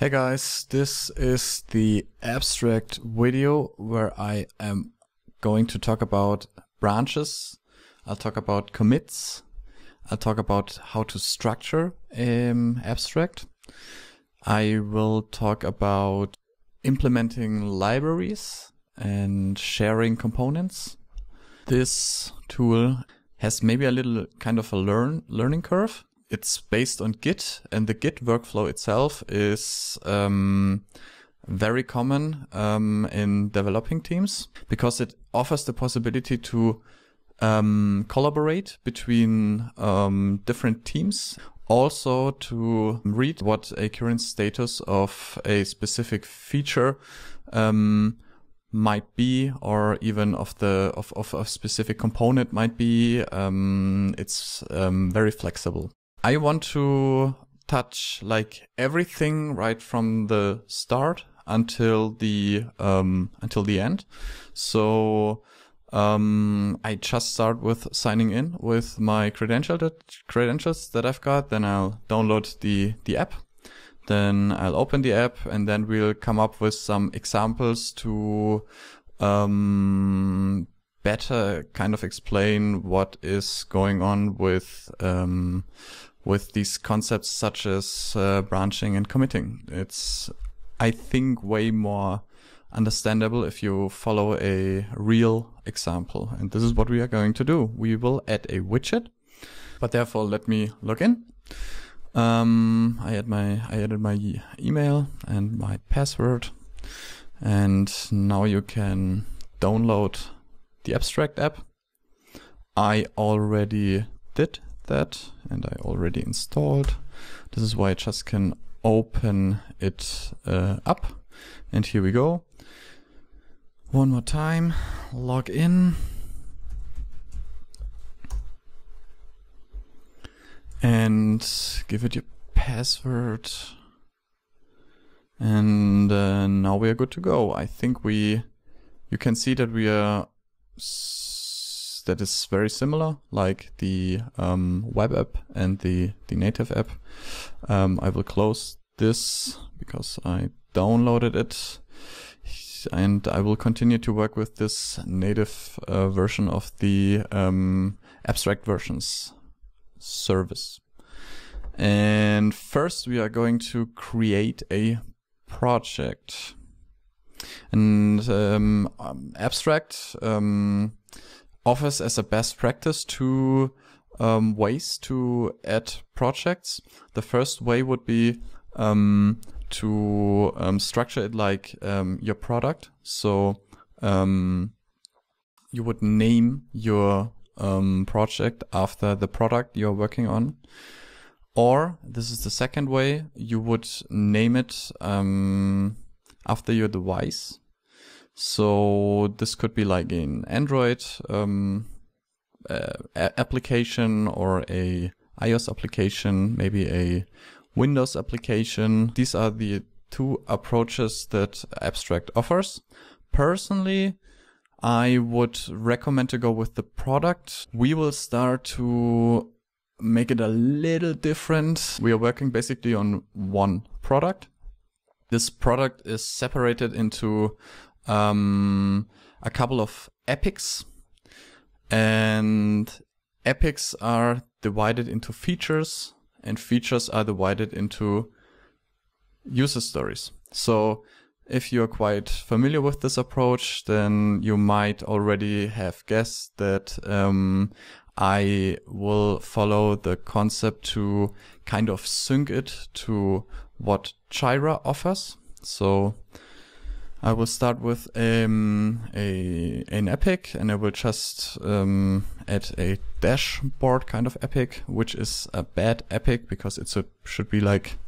Hey guys, this is the abstract video where I am going to talk about branches. I'll talk about commits. I'll talk about how to structure um, abstract. I will talk about implementing libraries and sharing components. This tool has maybe a little kind of a learn learning curve it's based on Git, and the Git workflow itself is um, very common um, in developing teams because it offers the possibility to um, collaborate between um, different teams. Also, to read what a current status of a specific feature um, might be or even of the of, of a specific component might be um, it's um, very flexible I want to touch like everything right from the start until the um, until the end. So um, I just start with signing in with my credential that, credentials that I've got. Then I'll download the the app. Then I'll open the app, and then we'll come up with some examples to um, better kind of explain what is going on with um, with these concepts such as uh, branching and committing. It's, I think, way more understandable if you follow a real example. And this is what we are going to do. We will add a widget, but therefore let me log in. Um, I add my, I added my email and my password. And now you can download the abstract app. I already did that and I already installed. This is why I just can open it uh, up. And here we go. One more time, log in. And give it your password. And uh, now we are good to go. I think we, you can see that we are that is very similar, like the um, web app and the, the native app. Um, I will close this because I downloaded it and I will continue to work with this native uh, version of the um, abstract versions service. And first we are going to create a project. And um, um abstract um, offers as a best practice two um, ways to add projects. The first way would be um, to um, structure it like um, your product. So um, you would name your um, project after the product you're working on. Or this is the second way, you would name it after your device. So this could be like an Android um, uh, application or a iOS application, maybe a Windows application. These are the two approaches that Abstract offers. Personally, I would recommend to go with the product. We will start to make it a little different. We are working basically on one product. This product is separated into um, a couple of epics. And epics are divided into features, and features are divided into user stories. So if you're quite familiar with this approach, then you might already have guessed that um, I will follow the concept to kind of sync it to what Jira offers. So I will start with um, a, an epic and I will just um, add a dashboard kind of epic, which is a bad epic because it should be like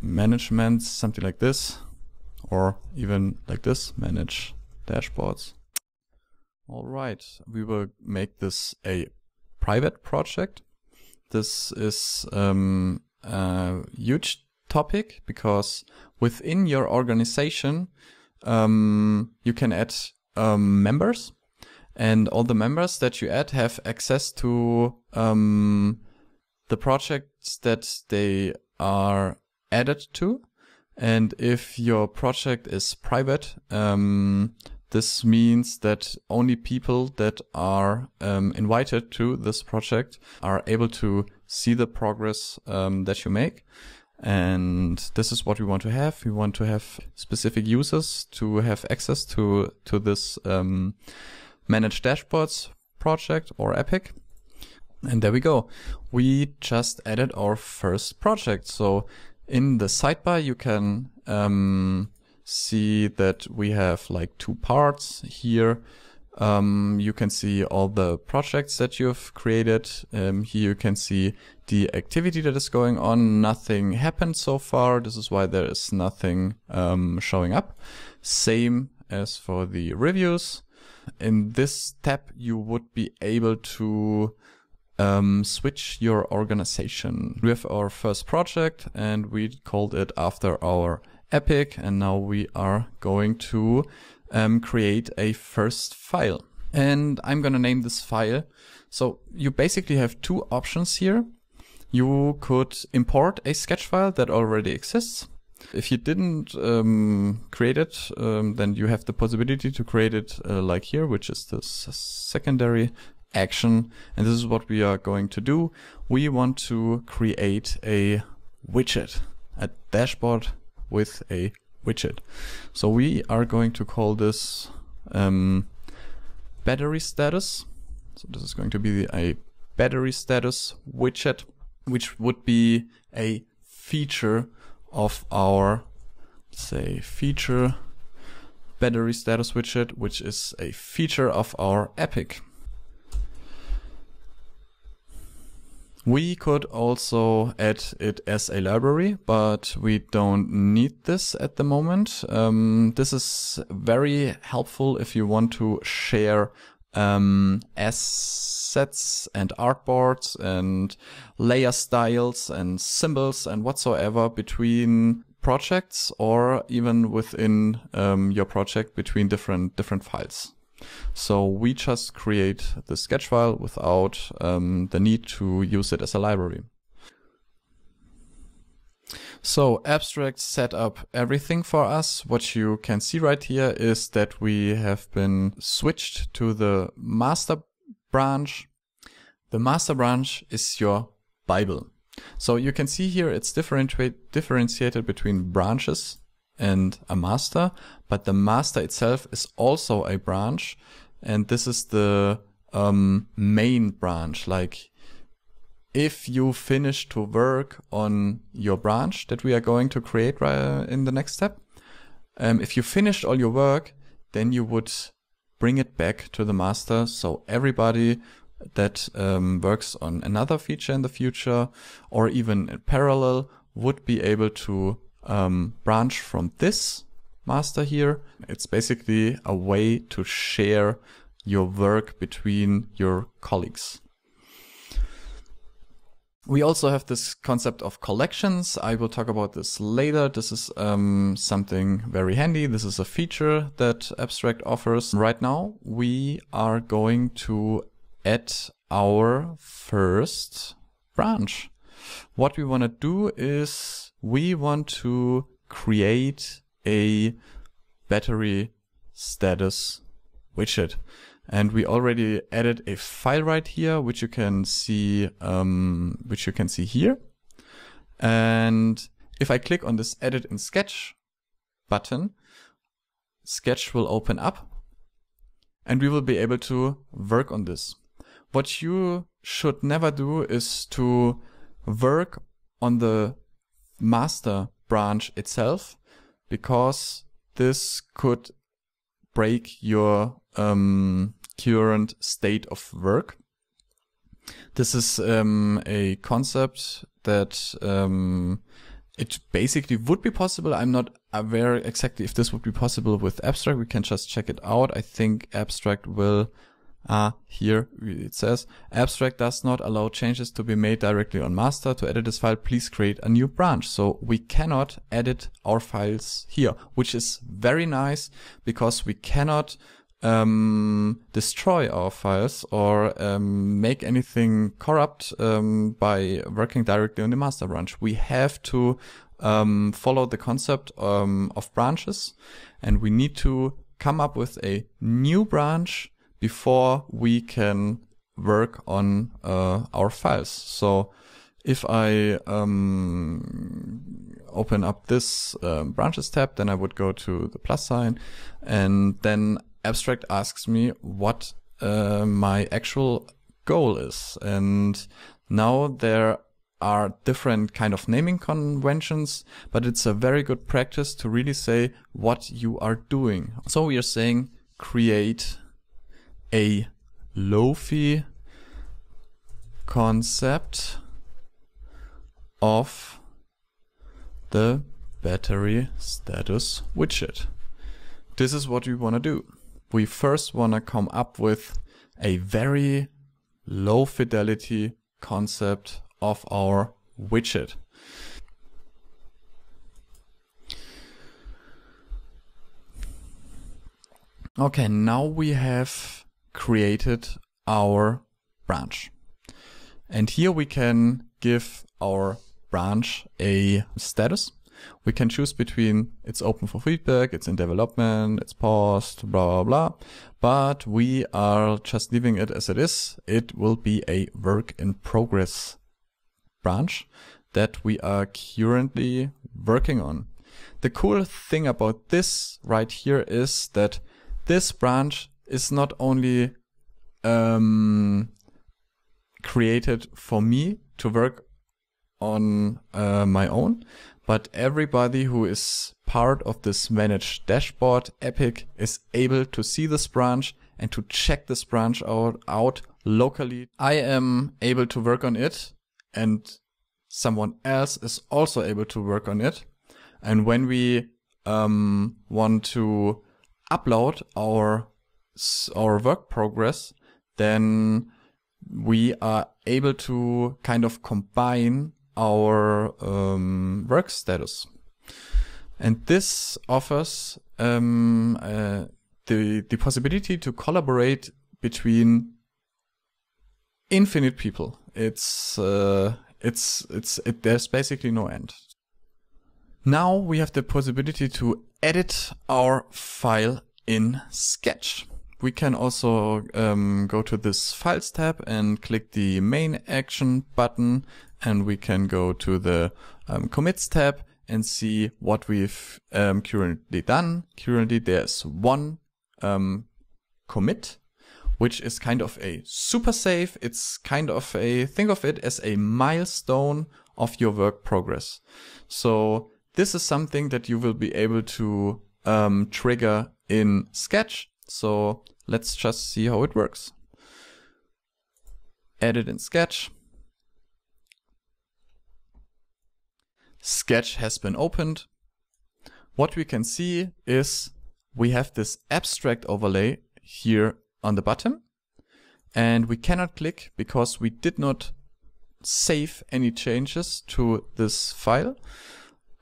management, something like this, or even like this, manage dashboards. All right, we will make this a private project. This is um, a huge topic because within your organization, um, you can add um, members and all the members that you add have access to um, the projects that they are added to. And if your project is private, um, this means that only people that are um, invited to this project are able to see the progress um, that you make. And this is what we want to have. We want to have specific users to have access to, to this um, managed dashboards project or epic. And there we go. We just added our first project. So in the sidebar, you can um, see that we have like two parts here. Um, you can see all the projects that you've created. Um, here you can see the activity that is going on. Nothing happened so far. This is why there is nothing um, showing up. Same as for the reviews. In this tab, you would be able to um, switch your organization. We have our first project and we called it after our epic and now we are going to um, create a first file. And I'm going to name this file. So you basically have two options here. You could import a sketch file that already exists. If you didn't um, create it, um, then you have the possibility to create it uh, like here, which is the secondary action. And this is what we are going to do. We want to create a widget, a dashboard with a widget. So we are going to call this um, battery status. So this is going to be a battery status widget, which would be a feature of our, say, feature battery status widget, which is a feature of our Epic. We could also add it as a library, but we don't need this at the moment. Um, this is very helpful if you want to share um, assets and artboards and layer styles and symbols and whatsoever between projects or even within um, your project between different different files. So we just create the sketch file without um, the need to use it as a library. So abstract set up everything for us. What you can see right here is that we have been switched to the master branch. The master branch is your Bible. So you can see here it's differentiated between branches and a master but the master itself is also a branch. And this is the um, main branch. Like if you finish to work on your branch that we are going to create right in the next step, um, if you finished all your work, then you would bring it back to the master. So everybody that um, works on another feature in the future or even in parallel would be able to um, branch from this master here. It's basically a way to share your work between your colleagues. We also have this concept of collections. I will talk about this later. This is um, something very handy. This is a feature that Abstract offers. Right now, we are going to add our first branch. What we want to do is we want to create a battery status widget. And we already added a file right here, which you can see, um, which you can see here. And if I click on this edit in sketch button, sketch will open up and we will be able to work on this. What you should never do is to work on the master branch itself because this could break your um, current state of work. This is um, a concept that um, it basically would be possible. I'm not aware exactly if this would be possible with Abstract. We can just check it out. I think Abstract will are ah, here. It says, abstract does not allow changes to be made directly on master. To edit this file, please create a new branch. So we cannot edit our files here, which is very nice because we cannot um, destroy our files or um, make anything corrupt um, by working directly on the master branch. We have to um, follow the concept um, of branches and we need to come up with a new branch before we can work on uh, our files. So if I um, open up this uh, branches tab, then I would go to the plus sign and then abstract asks me what uh, my actual goal is. And now there are different kind of naming conventions, but it's a very good practice to really say what you are doing. So we are saying create a lofi concept of the battery status widget. This is what we want to do. We first want to come up with a very low fidelity concept of our widget. Okay, now we have created our branch. And here we can give our branch a status. We can choose between it's open for feedback, it's in development, it's paused, blah, blah, blah. But we are just leaving it as it is. It will be a work in progress branch that we are currently working on. The cool thing about this right here is that this branch is not only um, created for me to work on uh, my own, but everybody who is part of this managed dashboard epic is able to see this branch and to check this branch out, out locally. I am able to work on it and someone else is also able to work on it. And when we um, want to upload our our work progress, then we are able to kind of combine our um, work status. And this offers um, uh, the, the possibility to collaborate between infinite people. It's, uh, it's, it's, it, there's basically no end. Now we have the possibility to edit our file in Sketch. We can also um, go to this Files tab and click the Main Action button and we can go to the um, Commits tab and see what we've um, currently done. Currently there's one um, commit which is kind of a super save. It's kind of a, think of it as a milestone of your work progress. So this is something that you will be able to um, trigger in Sketch so let's just see how it works. Edit in Sketch. Sketch has been opened. What we can see is we have this abstract overlay here on the bottom and we cannot click because we did not save any changes to this file.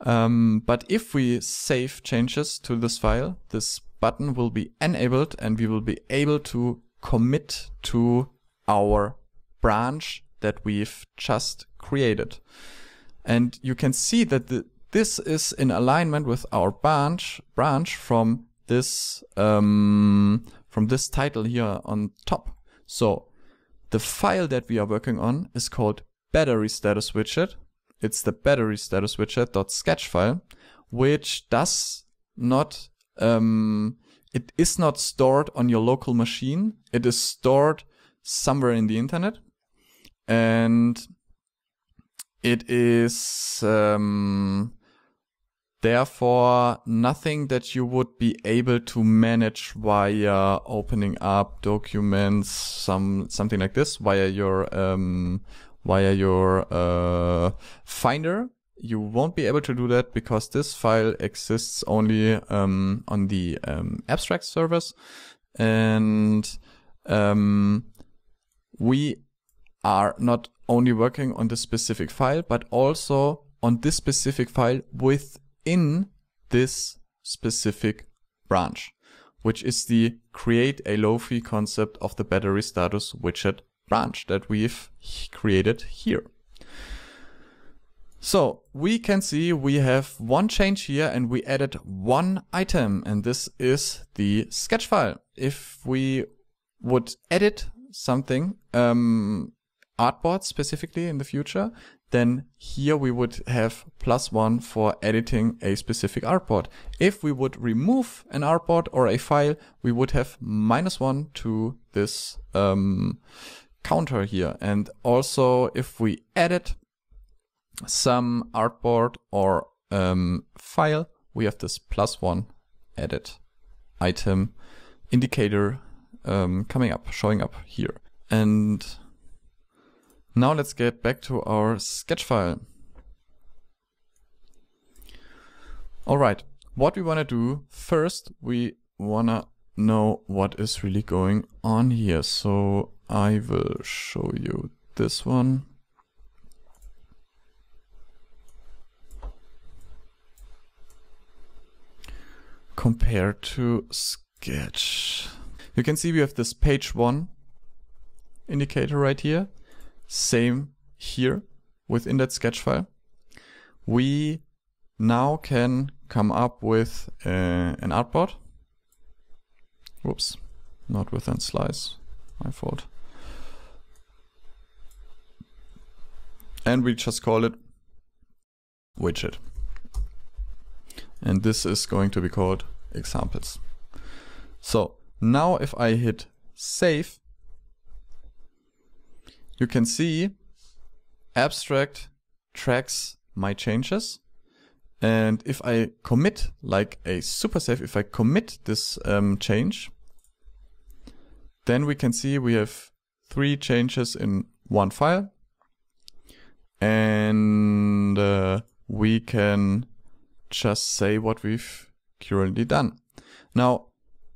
Um, but if we save changes to this file, this button will be enabled and we will be able to commit to our branch that we've just created. And you can see that the, this is in alignment with our branch branch from this um, from this title here on top. So the file that we are working on is called battery status widget. It's the battery status widget.sketch file, which does not um, it is not stored on your local machine. It is stored somewhere in the internet, and it is um, therefore nothing that you would be able to manage via opening up documents, some something like this, via your um, via your uh, Finder you won't be able to do that because this file exists only um, on the um, abstract servers and um, we are not only working on this specific file but also on this specific file within this specific branch which is the create a low fee concept of the battery status widget branch that we've created here. So we can see we have one change here and we added one item and this is the sketch file. If we would edit something, um, artboard specifically in the future, then here we would have plus one for editing a specific artboard. If we would remove an artboard or a file, we would have minus one to this um, counter here. And also if we edit some artboard or um, file, we have this plus one edit item indicator um, coming up, showing up here. And now let's get back to our sketch file. All right, what we want to do first, we want to know what is really going on here. So I will show you this one. compared to sketch. You can see we have this page one indicator right here. Same here within that sketch file. We now can come up with uh, an artboard. Whoops, not within slice, my fault. And we just call it widget and this is going to be called examples. So now if I hit save, you can see abstract tracks my changes. And if I commit like a super save, if I commit this um, change, then we can see we have three changes in one file. And uh, we can just say what we've currently done. Now,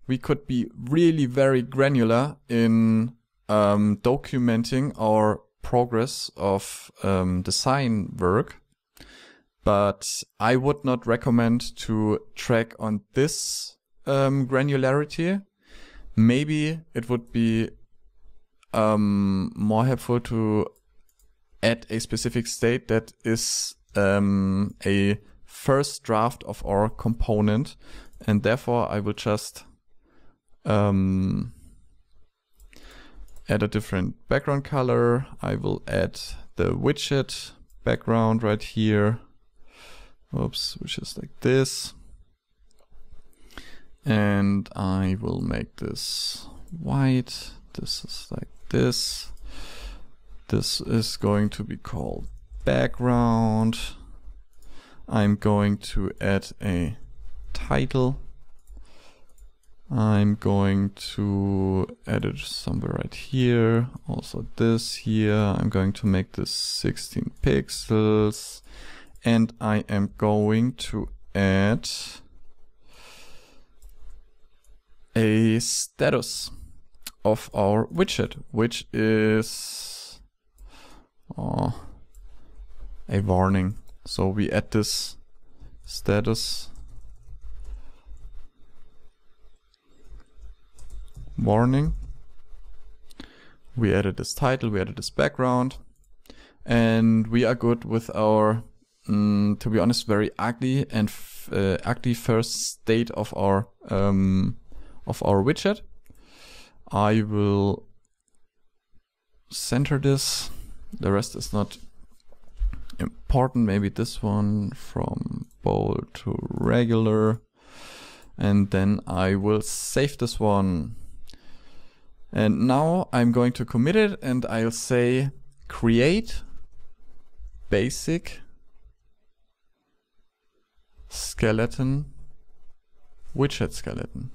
we could be really very granular in um, documenting our progress of um, design work, but I would not recommend to track on this um, granularity. Maybe it would be um, more helpful to add a specific state that is um, a first draft of our component. And therefore I will just um, add a different background color. I will add the widget background right here. Oops, which is like this. And I will make this white. This is like this. This is going to be called background. I'm going to add a title. I'm going to add it somewhere right here. Also this here. I'm going to make this 16 pixels. And I am going to add a status of our widget, which is oh, a warning. So we add this status warning. We added this title, we added this background and we are good with our, mm, to be honest, very ugly and uh, ugly first state of our um, of our widget. I will center this. The rest is not important. Maybe this one from bold to regular. And then I will save this one. And now I'm going to commit it and I'll say create basic skeleton widget skeleton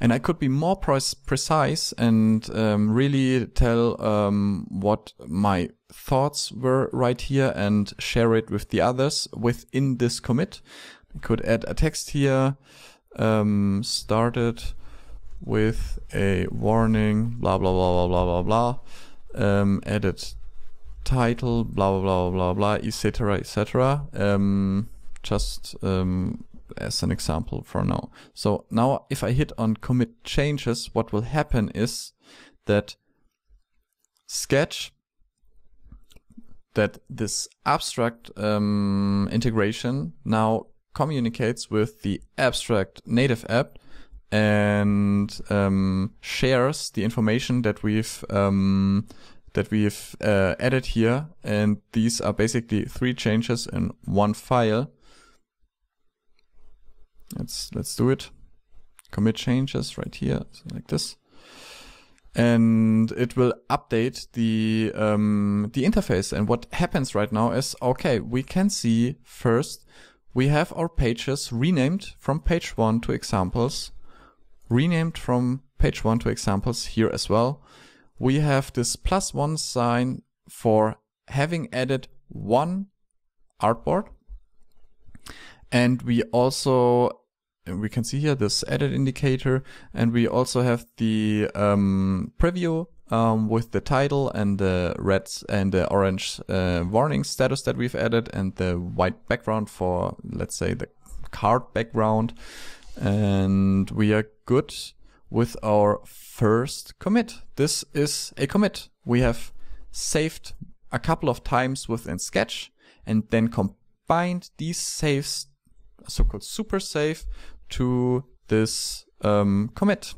and I could be more precise and um, really tell um, what my thoughts were right here and share it with the others within this commit. I could add a text here, um, started with a warning, blah, blah, blah, blah, blah, blah, blah, um, added title, blah, blah, blah, blah, blah, etc., etc. Um, just um, as an example for now. So now if I hit on commit changes, what will happen is that sketch that this abstract um, integration now communicates with the abstract native app and um, shares the information that we've um, that we've uh, added here and these are basically three changes in one file Let's, let's do it. Commit changes right here, so like this. And it will update the, um, the interface. And what happens right now is, okay, we can see first, we have our pages renamed from page one to examples, renamed from page one to examples here as well. We have this plus one sign for having added one artboard. And we also we can see here this edit indicator and we also have the um, preview um, with the title and the red and the orange uh, warning status that we've added and the white background for let's say the card background and we are good with our first commit. This is a commit. We have saved a couple of times within Sketch and then combined these saves so-called super save to this um, commit.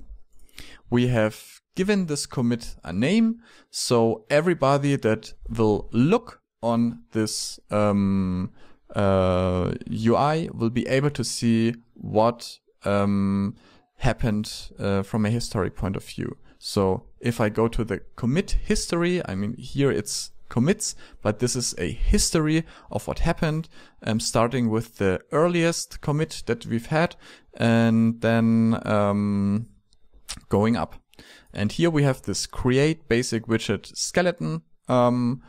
We have given this commit a name. So everybody that will look on this um, uh, UI will be able to see what um, happened uh, from a history point of view. So if I go to the commit history, I mean, here it's commits, but this is a history of what happened, um, starting with the earliest commit that we've had and then um, going up. And here we have this create basic widget skeleton um,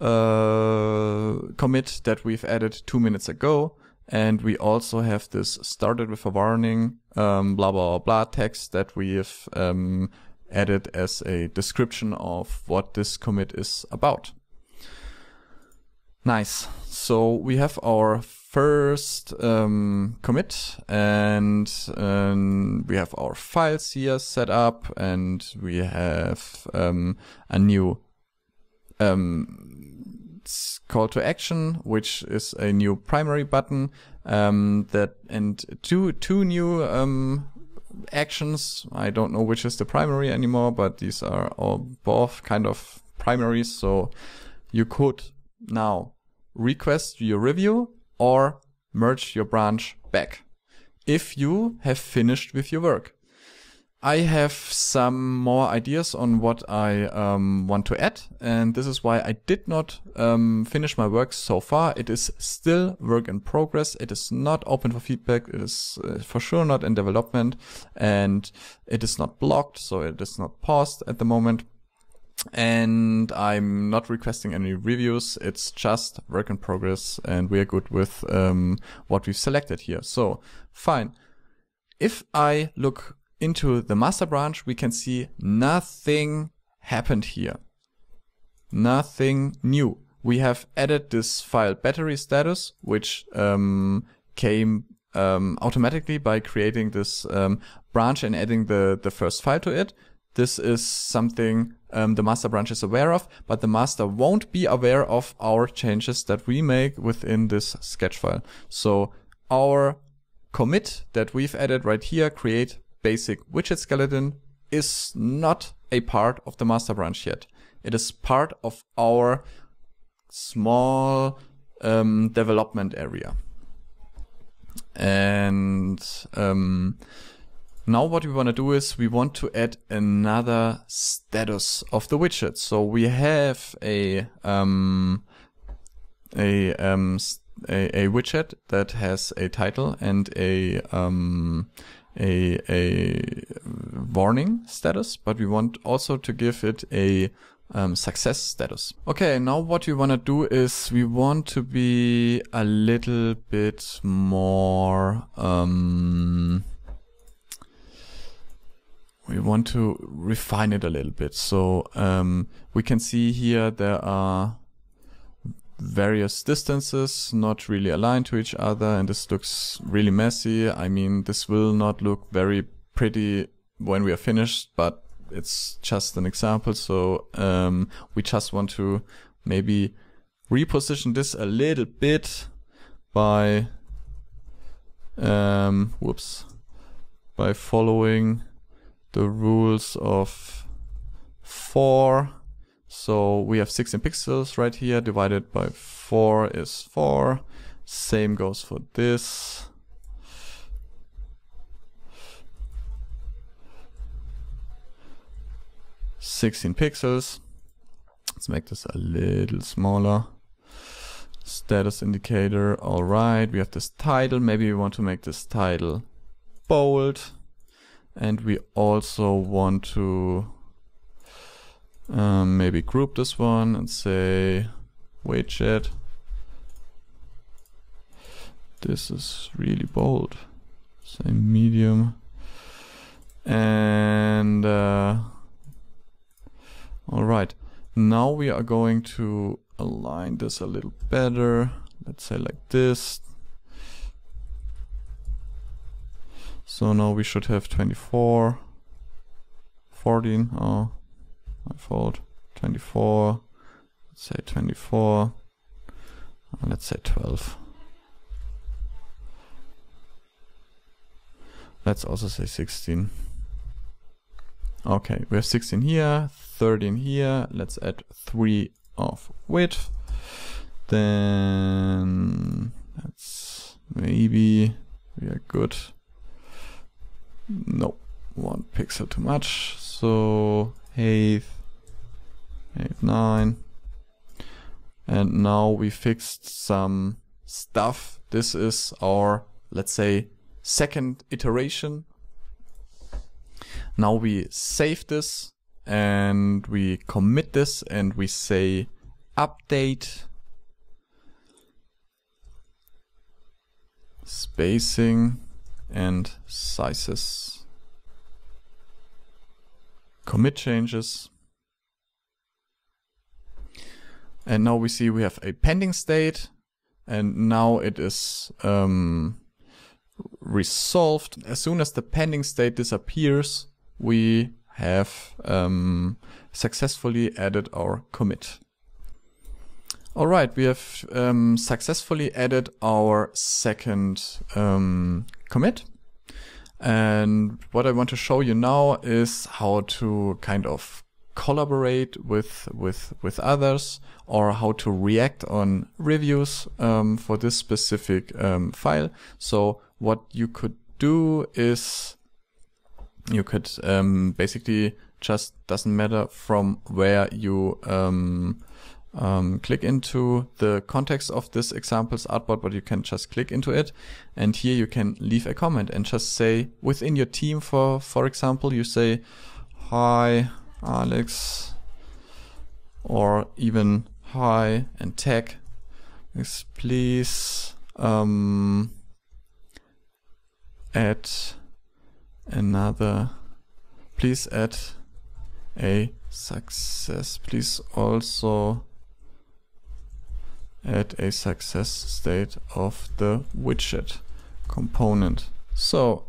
uh, commit that we've added two minutes ago. And we also have this started with a warning, um, blah, blah, blah text that we have um, added as a description of what this commit is about. Nice. So we have our first um, commit and um, we have our files here set up and we have um, a new um, call to action which is a new primary button um, that and two two new um, actions I don't know which is the primary anymore but these are all both kind of primaries so you could now request your review or merge your branch back if you have finished with your work. I have some more ideas on what I um, want to add, and this is why I did not um, finish my work so far. It is still work in progress. It is not open for feedback. It is uh, for sure not in development, and it is not blocked, so it is not paused at the moment and I'm not requesting any reviews. It's just work in progress and we are good with um, what we've selected here. So fine. If I look into the master branch, we can see nothing happened here. Nothing new. We have added this file battery status, which um, came um, automatically by creating this um, branch and adding the, the first file to it. This is something um, the master branch is aware of, but the master won't be aware of our changes that we make within this sketch file. So our commit that we've added right here, create basic widget skeleton, is not a part of the master branch yet. It is part of our small um, development area. And um, now what we want to do is we want to add another status of the widget. So we have a um, a, um, a, a widget that has a title and a um, a a warning status, but we want also to give it a um, success status. Okay, now what we want to do is we want to be a little bit more um, we want to refine it a little bit. So um, we can see here there are various distances not really aligned to each other and this looks really messy. I mean, this will not look very pretty when we are finished, but it's just an example. So um, we just want to maybe reposition this a little bit by, um, whoops, by following the rules of 4. So we have 16 pixels right here divided by 4 is 4. Same goes for this. Sixteen pixels. Let's make this a little smaller. Status indicator. All right. We have this title. Maybe we want to make this title bold. And we also want to um, maybe group this one and say wait chat. This is really bold. Say medium. And uh, all right, now we are going to align this a little better. Let's say like this. So now we should have 24, 14, oh, I thought 24, let's say 24, let's say 12. Let's also say 16. Okay, we have 16 here, 13 here, let's add 3 of width. Then that's maybe we are good. No, one pixel too much. So 8, 8, 9. And now we fixed some stuff. This is our, let's say, second iteration. Now we save this and we commit this and we say update spacing and sizes. Commit changes. And now we see we have a pending state and now it is um, resolved. As soon as the pending state disappears, we have um, successfully added our commit. All right, we have um, successfully added our second um, commit. And what I want to show you now is how to kind of collaborate with, with, with others or how to react on reviews um, for this specific um, file. So what you could do is you could um, basically just doesn't matter from where you um, um, click into the context of this example's artboard, but you can just click into it. And here you can leave a comment and just say within your team, for, for example, you say, hi, Alex, or even hi and tag, please um, add another, please add a success, please also add a success state of the widget component. So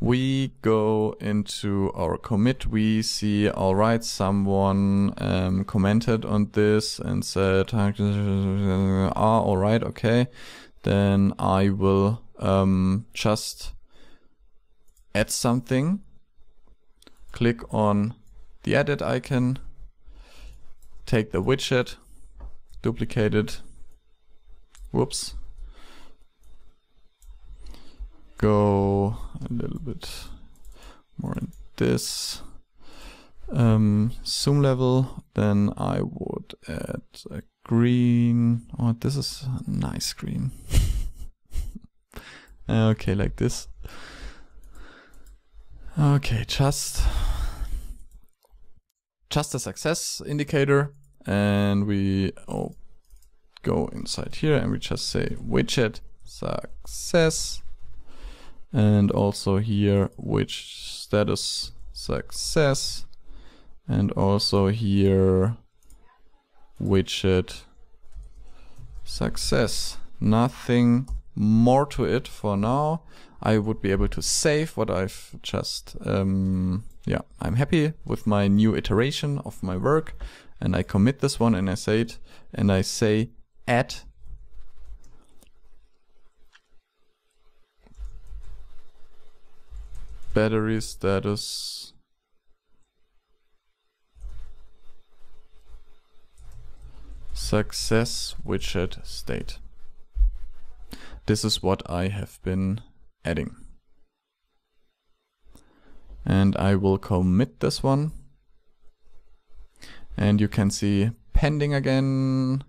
we go into our commit. We see, all right, someone um, commented on this and said, ah, all right, okay. Then I will um, just add something. Click on the edit icon. Take the widget, Duplicate it. whoops, go a little bit more in this um, zoom level, then I would add a green, oh this is a nice green. Uh, okay, like this. Okay, just just a success indicator and we oh, go inside here and we just say widget success and also here which status success and also here widget success nothing more to it for now I would be able to save what I've just um, yeah I'm happy with my new iteration of my work and I commit this one and I say it and I say add battery status success widget state. This is what I have been adding. And I will commit this one. And you can see pending again,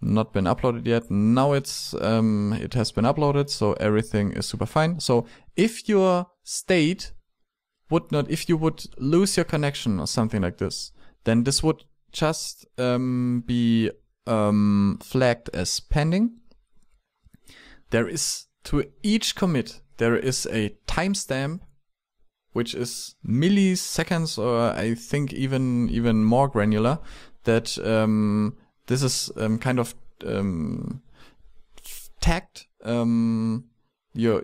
not been uploaded yet. Now it's um, it has been uploaded, so everything is super fine. So if your state would not, if you would lose your connection or something like this, then this would just um, be um, flagged as pending. There is to each commit, there is a timestamp which is milliseconds or I think even even more granular that um, this is um, kind of um, tagged um, your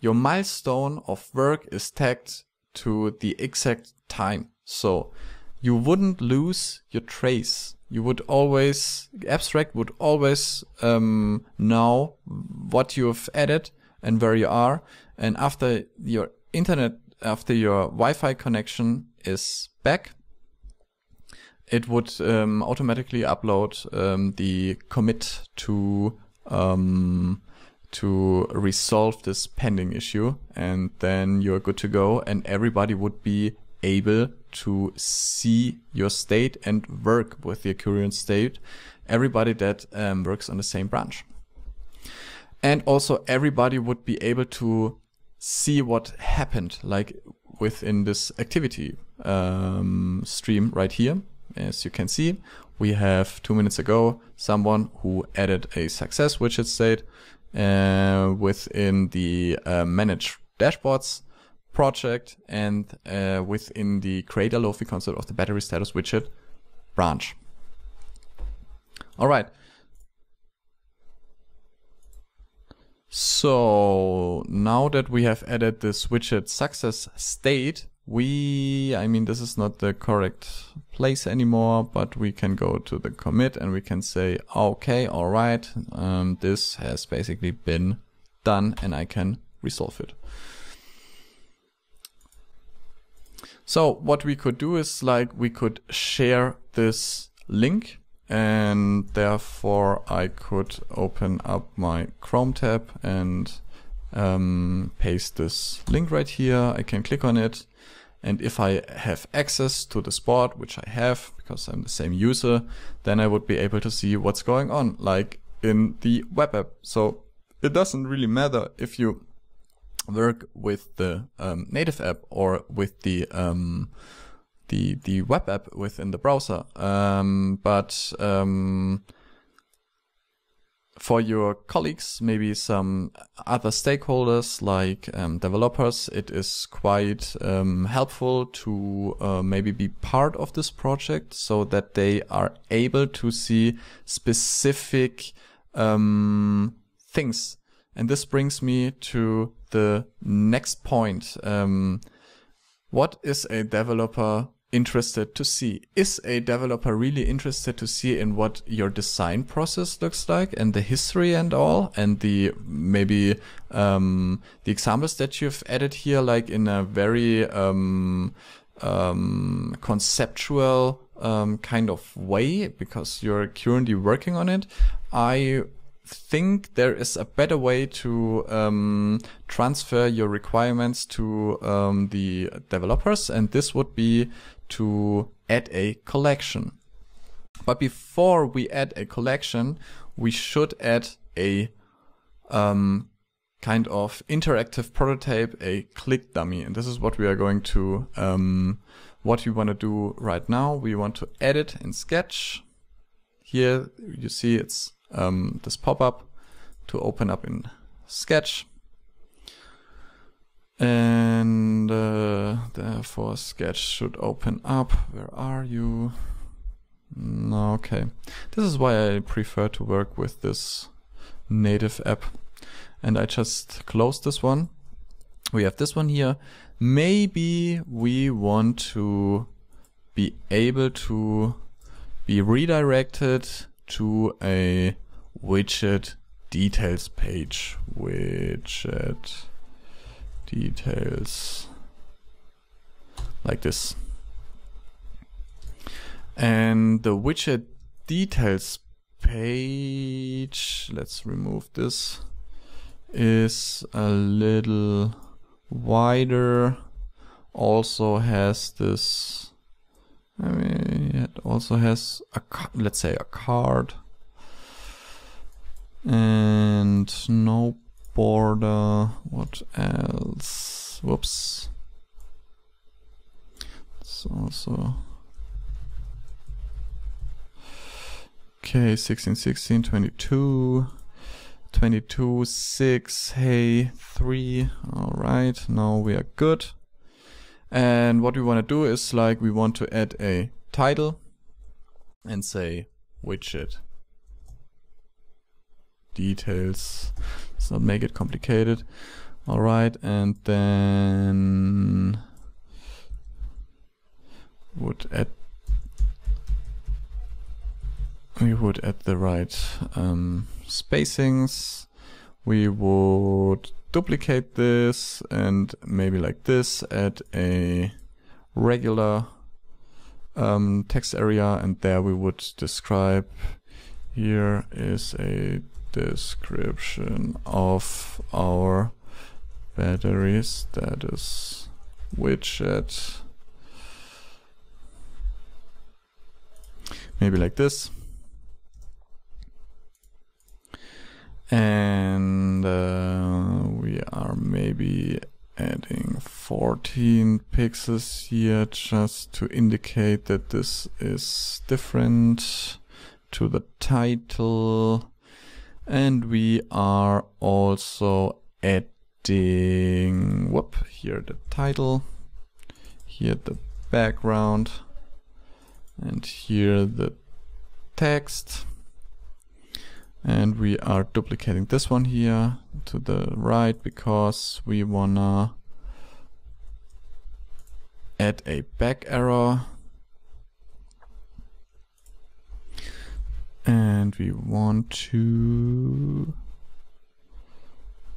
your milestone of work is tagged to the exact time so you wouldn't lose your trace you would always abstract would always um, know what you've added and where you are and after your internet after your Wi-Fi connection is back, it would um, automatically upload um, the commit to um, to resolve this pending issue, and then you're good to go, and everybody would be able to see your state and work with the current state. Everybody that um, works on the same branch. And also everybody would be able to see what happened like within this activity um, stream right here. As you can see, we have two minutes ago someone who added a success widget state uh, within the uh, manage dashboards project and uh, within the create a lofi console of the battery status widget branch. All right. So now that we have added this widget success state, we, I mean, this is not the correct place anymore, but we can go to the commit and we can say, okay, all right, um, this has basically been done and I can resolve it. So what we could do is like we could share this link and therefore I could open up my Chrome tab and um, paste this link right here. I can click on it and if I have access to this spot, which I have because I'm the same user, then I would be able to see what's going on like in the web app. So it doesn't really matter if you work with the um, native app or with the um, the, the web app within the browser. Um, but um, for your colleagues, maybe some other stakeholders like um, developers, it is quite um, helpful to uh, maybe be part of this project so that they are able to see specific um, things. And this brings me to the next point. Um, what is a developer interested to see. Is a developer really interested to see in what your design process looks like and the history and all and the maybe um, the examples that you've added here, like in a very um, um, conceptual um, kind of way because you're currently working on it. I think there is a better way to um, transfer your requirements to um, the developers, and this would be to add a collection. But before we add a collection, we should add a um, kind of interactive prototype, a click dummy, and this is what we are going to um, what we want to do right now. We want to edit in Sketch. Here you see it's um, this pop-up to open up in Sketch. And uh, therefore Sketch should open up. Where are you? No, mm, okay. This is why I prefer to work with this native app. And I just close this one. We have this one here. Maybe we want to be able to be redirected to a widget details page, widget details like this. And the widget details page, let's remove this, is a little wider, also has this, I mean, it also has a, let's say a card and no border. What else? Whoops. It's also Okay, 16, 16, 22, 22, 6, hey, 3. Alright, now we are good. And what we want to do is like we want to add a title and say widget details. Let's not make it complicated. All right, and then would add we would add the right um, spacings. We would duplicate this and maybe like this add a regular um, text area and there we would describe here is a description of our battery status widget. Maybe like this. And uh, we are maybe adding 14 pixels here just to indicate that this is different to the title and we are also adding, whoop, here the title, here the background, and here the text. And we are duplicating this one here to the right because we wanna add a back arrow and we want to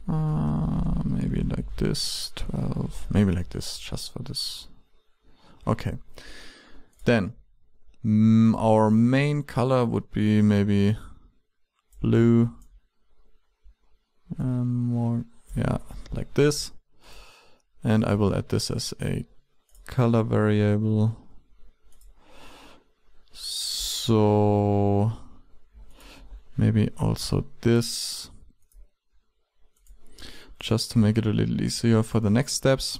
uh, maybe like this 12 maybe like this just for this okay then mm, our main color would be maybe blue um, more yeah like this and I will add this as a color variable so Maybe also this, just to make it a little easier for the next steps.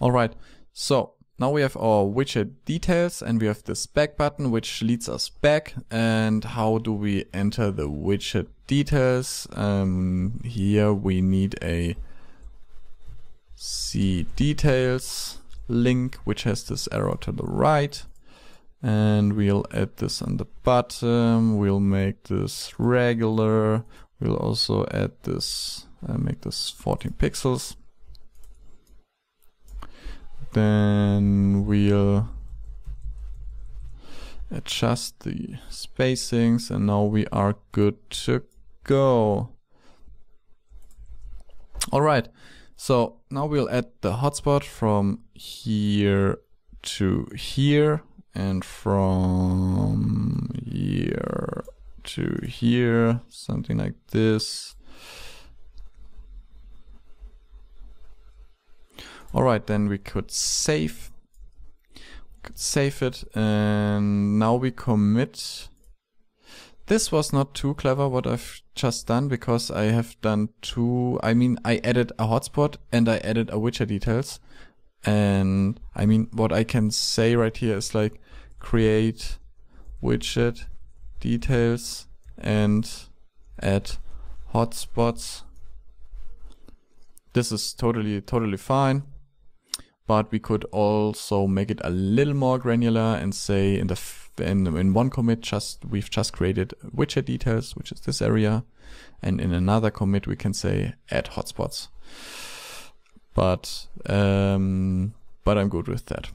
All right, so now we have our widget details and we have this back button which leads us back. And how do we enter the widget details? Um, here we need a see details link which has this arrow to the right and we'll add this on the bottom we'll make this regular we'll also add this uh, make this 14 pixels then we'll adjust the spacings and now we are good to go all right so now we'll add the hotspot from here to here and from here to here, something like this. All right, then we could save, save it, and now we commit. This was not too clever what I've just done because I have done two, I mean, I added a hotspot and I added a Witcher details. And I mean, what I can say right here is like, create widget details and add hotspots. This is totally, totally fine. But we could also make it a little more granular and say in the in, in one commit just we've just created widget details, which is this area, and in another commit we can say add hotspots. But um, but I'm good with that.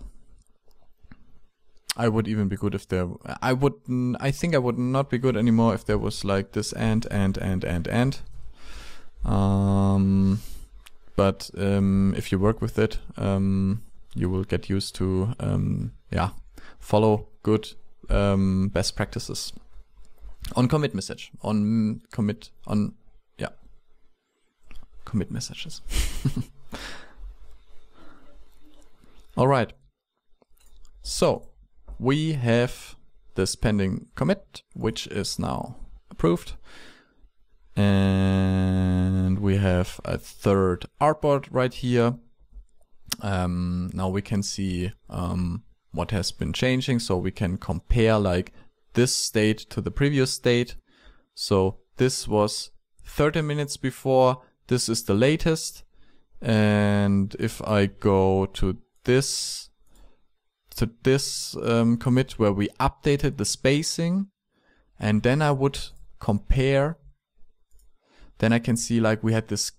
I would even be good if there, I would, I think I would not be good anymore if there was like this and, and, and, and, and. Um, but um, if you work with it, um, you will get used to, um, yeah, follow good um, best practices on commit message, on commit, on, yeah, commit messages. All right. So we have this pending commit, which is now approved. And we have a third artboard right here. Um, now we can see um, what has been changing. So we can compare like this state to the previous state. So this was 30 minutes before. This is the latest. And if I go to this to this um, commit where we updated the spacing and then I would compare. Then I can see like we had this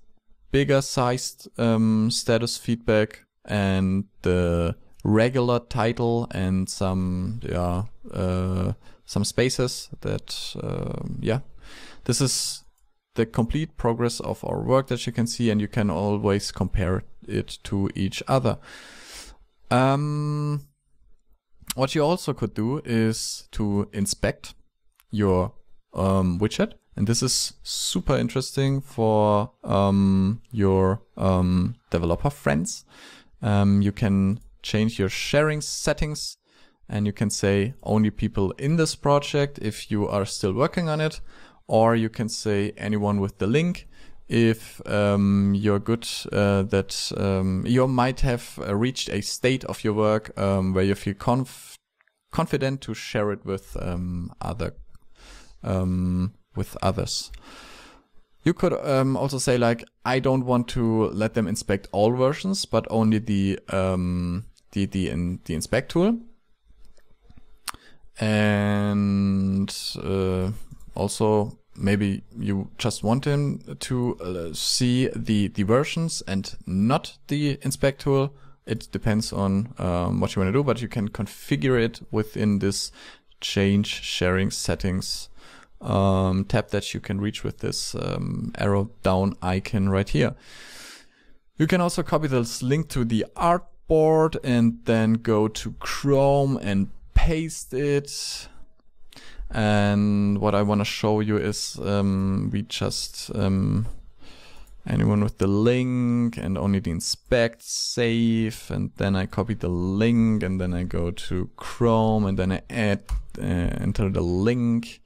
bigger sized um, status feedback and the regular title and some yeah uh, some spaces that um, yeah this is the complete progress of our work that you can see and you can always compare it to each other um, what you also could do is to inspect your um, widget. And this is super interesting for um, your um, developer friends. Um, you can change your sharing settings and you can say only people in this project if you are still working on it. Or you can say anyone with the link if um, you're good uh, that um, you might have uh, reached a state of your work um, where you feel conf- confident to share it with um, other um, with others. You could um, also say like, I don't want to let them inspect all versions, but only the the the, in, the inspect tool. And uh, also maybe you just want him to uh, see the, the versions and not the inspect tool. It depends on um, what you want to do, but you can configure it within this change sharing settings um, tab that you can reach with this um, arrow down icon right here. You can also copy this link to the artboard and then go to Chrome and paste it and what I want to show you is um, we just um, anyone with the link and only the inspect save and then I copy the link and then I go to Chrome and then I add uh, enter the link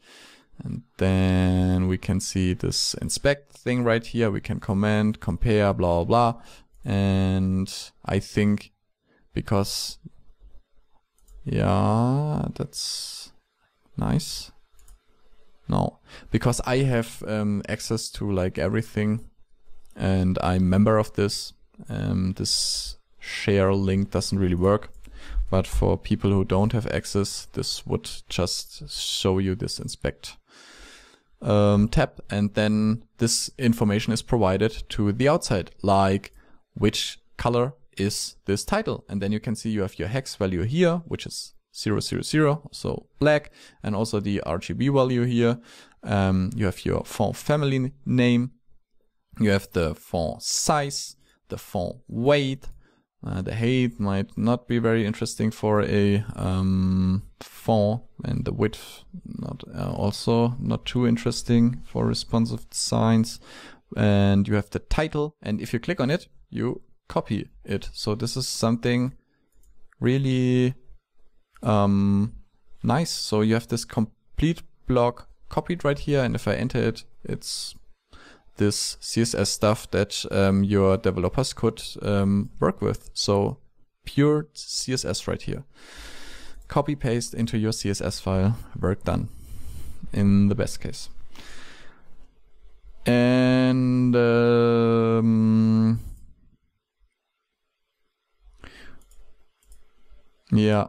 and then we can see this inspect thing right here. We can comment, compare, blah, blah, blah. And I think because, yeah, that's Nice. No, because I have um, access to like everything and I'm member of this. Um, this share link doesn't really work. But for people who don't have access, this would just show you this inspect um, tab. And then this information is provided to the outside, like which color is this title. And then you can see you have your hex value here, which is 0, 0, 0, so black, and also the RGB value here. Um, you have your font family name, you have the font size, the font weight, uh, the height might not be very interesting for a um, font, and the width not uh, also not too interesting for responsive signs. And you have the title, and if you click on it, you copy it. So this is something really um, nice. So you have this complete block copied right here. And if I enter it, it's this CSS stuff that um, your developers could um, work with. So pure CSS right here. Copy paste into your CSS file, work done in the best case. And um, yeah.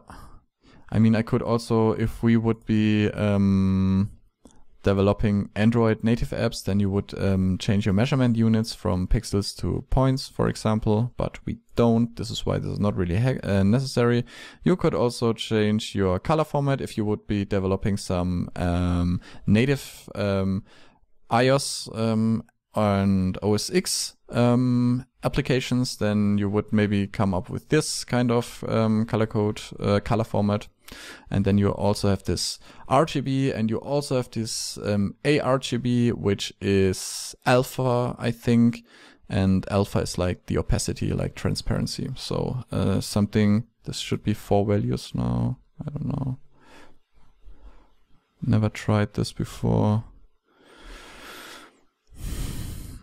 I mean, I could also, if we would be um, developing Android native apps, then you would um, change your measurement units from pixels to points, for example, but we don't. This is why this is not really uh, necessary. You could also change your color format if you would be developing some um, native um, iOS um, and OS X um, applications, then you would maybe come up with this kind of um, color code, uh, color format. And then you also have this RGB and you also have this um, ARGB, which is alpha, I think. And alpha is like the opacity, like transparency. So uh, something, this should be four values now. I don't know. Never tried this before.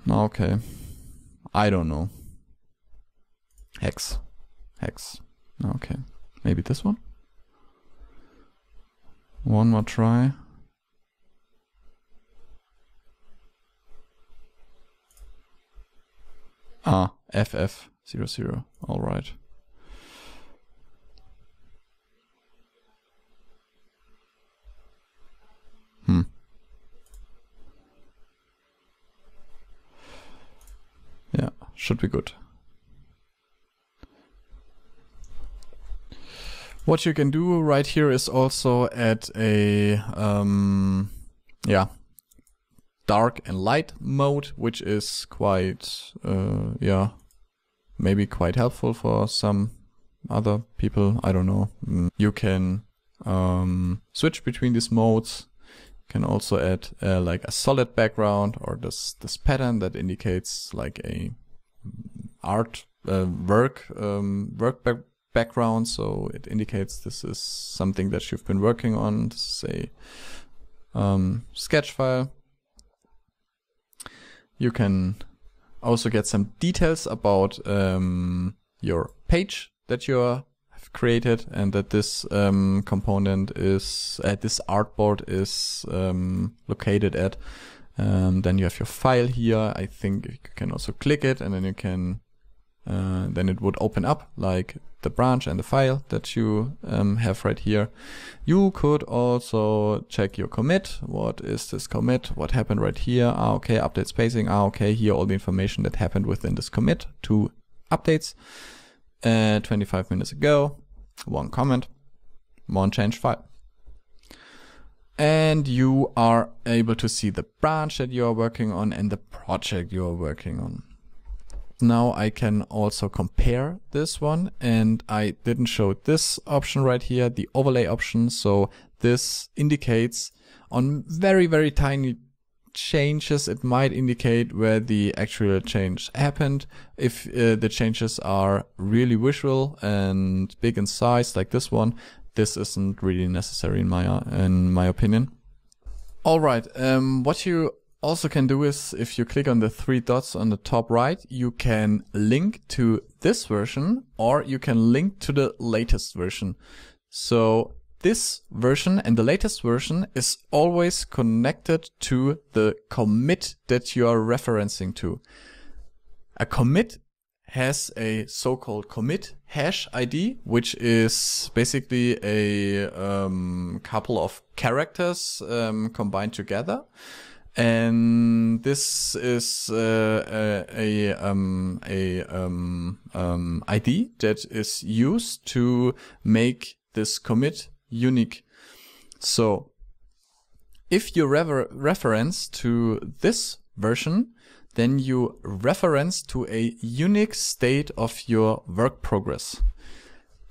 Okay. I don't know. Hex. Hex. Okay. Maybe this one? One more try. Ah, FF00. All right. Should be good. What you can do right here is also add a, um, yeah, dark and light mode, which is quite, uh, yeah, maybe quite helpful for some other people. I don't know. Mm. You can um, switch between these modes. Can also add uh, like a solid background or this this pattern that indicates like a art uh, work um, work background, so it indicates this is something that you've been working on. Say, um, sketch file. You can also get some details about um, your page that you have created and that this um, component is at uh, this artboard is um, located at. Um, then you have your file here. I think you can also click it and then you can uh, then it would open up like the branch and the file that you um, have right here. You could also check your commit. What is this commit? What happened right here? Ah, okay, update spacing. Ah, okay, here all the information that happened within this commit. Two updates uh, 25 minutes ago. One comment, one change file. And you are able to see the branch that you are working on and the project you are working on now I can also compare this one and I didn't show this option right here, the overlay option. So this indicates on very, very tiny changes, it might indicate where the actual change happened. If uh, the changes are really visual and big in size like this one, this isn't really necessary in my, uh, in my opinion. All right. Um, what you also can do is if you click on the three dots on the top right, you can link to this version or you can link to the latest version. So this version and the latest version is always connected to the commit that you are referencing to. A commit has a so-called commit hash ID, which is basically a um, couple of characters um, combined together and this is uh, a, a, um, a um, um, ID that is used to make this commit unique. So if you reference to this version, then you reference to a unique state of your work progress.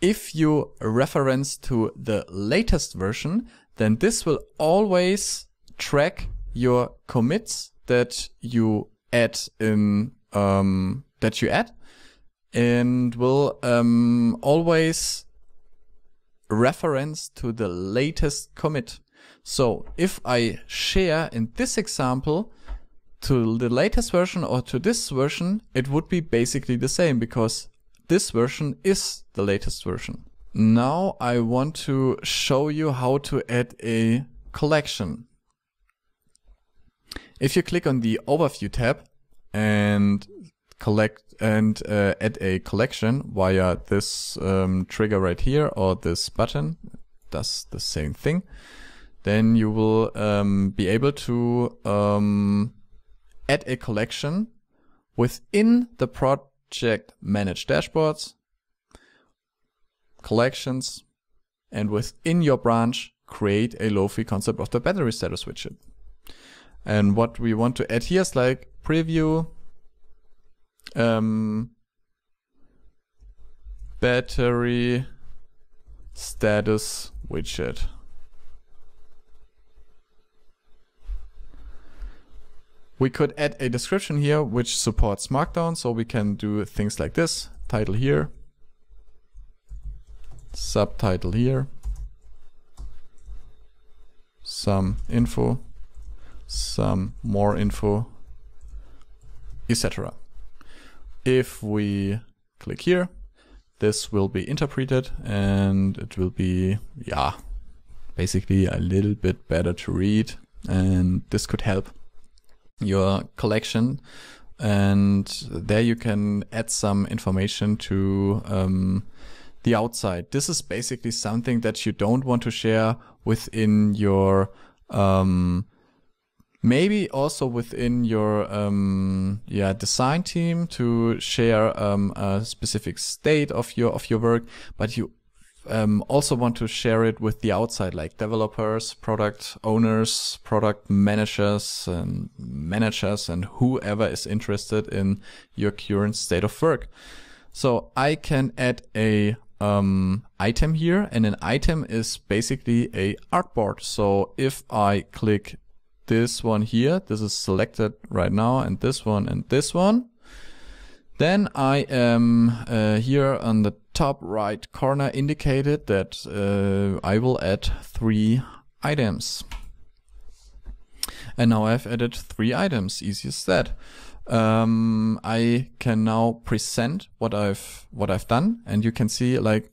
If you reference to the latest version, then this will always track your commits that you add in um, that you add and will um, always reference to the latest commit. So if I share in this example to the latest version or to this version, it would be basically the same because this version is the latest version. Now I want to show you how to add a collection. If you click on the overview tab and collect and uh, add a collection via this um, trigger right here or this button, does the same thing, then you will um, be able to um, add a collection within the project manage dashboards, collections, and within your branch, create a low-fee concept of the battery status widget. And what we want to add here is like preview um, battery status widget. We could add a description here which supports Markdown, so we can do things like this. Title here, subtitle here, some info some more info, etc. If we click here, this will be interpreted and it will be, yeah, basically a little bit better to read and this could help your collection and there you can add some information to um, the outside. This is basically something that you don't want to share within your um, maybe also within your um, yeah design team to share um, a specific state of your of your work, but you um, also want to share it with the outside, like developers, product owners, product managers, and managers, and whoever is interested in your current state of work. So I can add a um, item here and an item is basically a artboard. So if I click this one here. This is selected right now and this one and this one. Then I am uh, here on the top right corner indicated that uh, I will add three items. And now I've added three items, easy as that. Um, I can now present what I've what I've done, and you can see like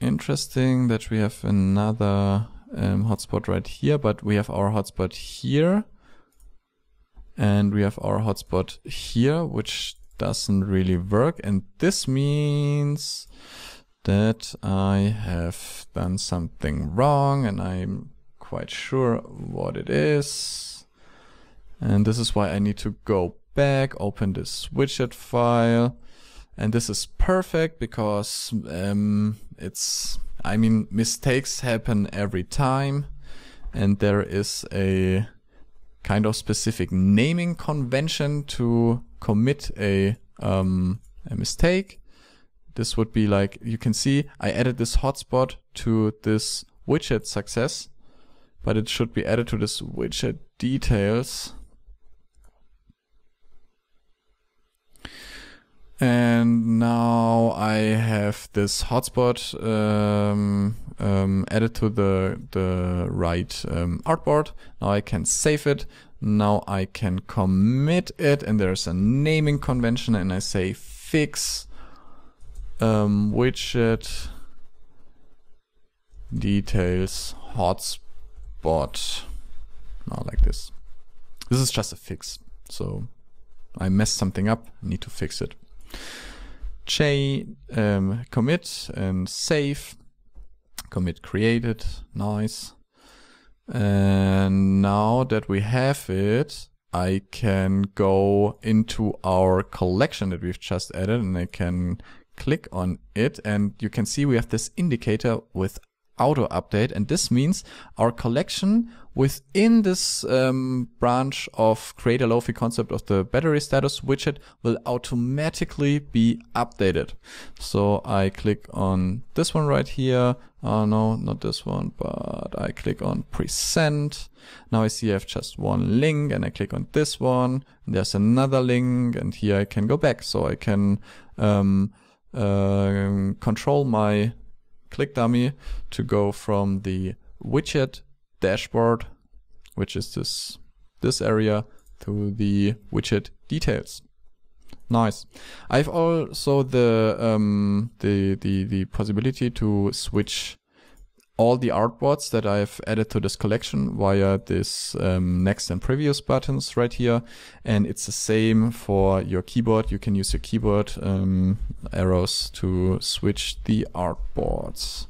interesting that we have another um, hotspot right here, but we have our hotspot here. And we have our hotspot here, which doesn't really work. And this means that I have done something wrong and I'm quite sure what it is. And this is why I need to go back, open this widget file. And this is perfect because um, it's I mean, mistakes happen every time, and there is a kind of specific naming convention to commit a, um, a mistake. This would be like, you can see I added this hotspot to this widget success, but it should be added to this widget details And now I have this hotspot um, um, added to the, the right um, artboard. Now I can save it. Now I can commit it and there's a naming convention and I say fix um, widget details hotspot. Now like this. This is just a fix. So I messed something up, need to fix it. J um, commit and save. Commit created. Nice. And now that we have it, I can go into our collection that we've just added and I can click on it and you can see we have this indicator with auto update. And this means our collection within this um, branch of create a lofi concept of the battery status widget will automatically be updated. So I click on this one right here. Oh no, not this one, but I click on present. Now I see I have just one link and I click on this one. There's another link and here I can go back. So I can um, uh, control my click dummy to go from the widget dashboard, which is this, this area, to the widget details. Nice. I've also the um, the the the possibility to switch all the artboards that I've added to this collection via this um, next and previous buttons right here. And it's the same for your keyboard. You can use your keyboard um, arrows to switch the artboards.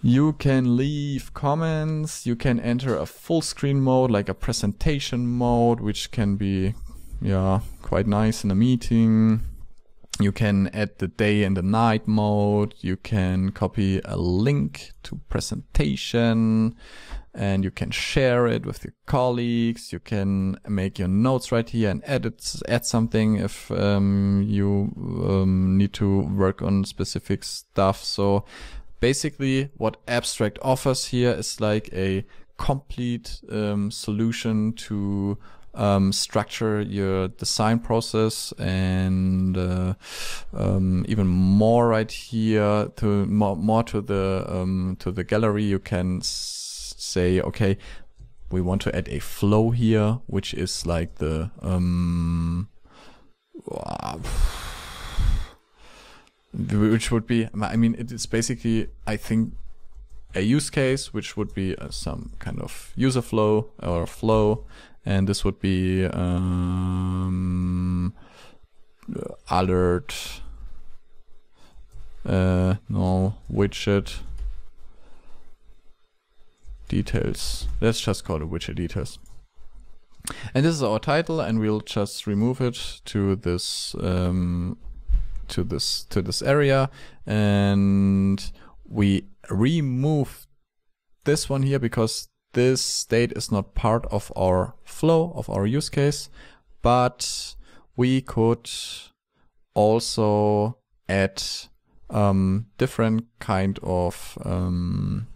You can leave comments. You can enter a full screen mode, like a presentation mode, which can be yeah, quite nice in a meeting. You can add the day and the night mode. You can copy a link to presentation and you can share it with your colleagues. You can make your notes right here and edit, add something if um, you um, need to work on specific stuff. So basically what abstract offers here is like a complete um, solution to um, structure your design process and uh, um, even more right here to more, more to the um, to the gallery you can say okay we want to add a flow here which is like the um, which would be i mean it's basically i think a use case which would be uh, some kind of user flow or flow and this would be um, alert uh, no widget details let's just call it widget details and this is our title and we'll just remove it to this um, to this to this area and we remove this one here because this state is not part of our flow, of our use case, but we could also add um, different kind of um,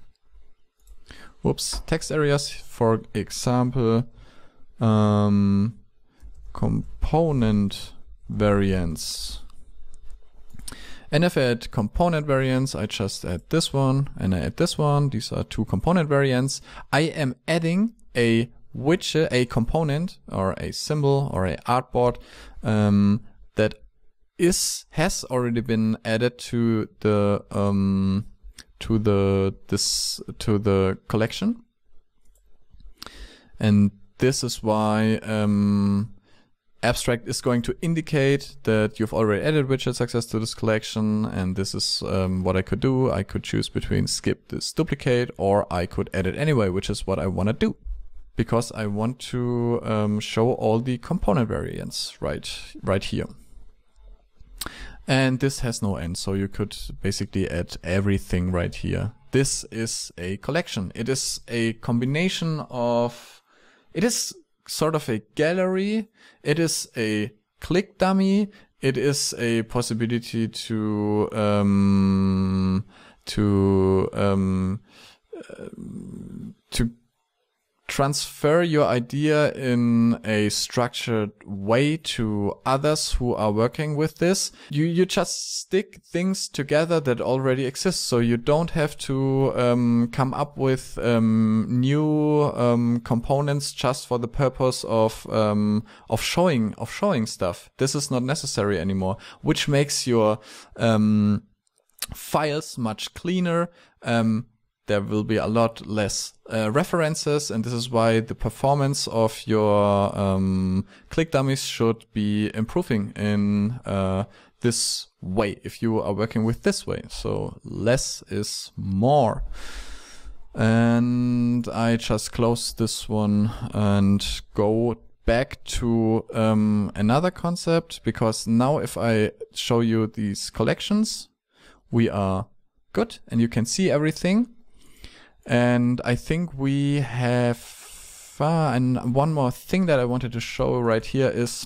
whoops text areas. For example, um, component variants. And if I add component variants, I just add this one and I add this one. These are two component variants. I am adding a widget, a component or a symbol or a artboard um, that is has already been added to the um, to the this to the collection. And this is why um, abstract is going to indicate that you've already added widget success to this collection and this is um, what I could do. I could choose between skip this duplicate or I could add it anyway, which is what I want to do because I want to um, show all the component variants right, right here. And this has no end, so you could basically add everything right here. This is a collection. It is a combination of, it is sort of a gallery. It is a click dummy. It is a possibility to um, to um, uh, to transfer your idea in a structured way to others who are working with this. You, you just stick things together that already exist. So you don't have to um, come up with um, new um, components just for the purpose of, um, of showing, of showing stuff. This is not necessary anymore, which makes your, um, files much cleaner. Um, there will be a lot less uh, references, and this is why the performance of your um, click dummies should be improving in uh, this way if you are working with this way. So less is more. And I just close this one and go back to um, another concept because now if I show you these collections, we are good and you can see everything and I think we have. Uh, and one more thing that I wanted to show right here is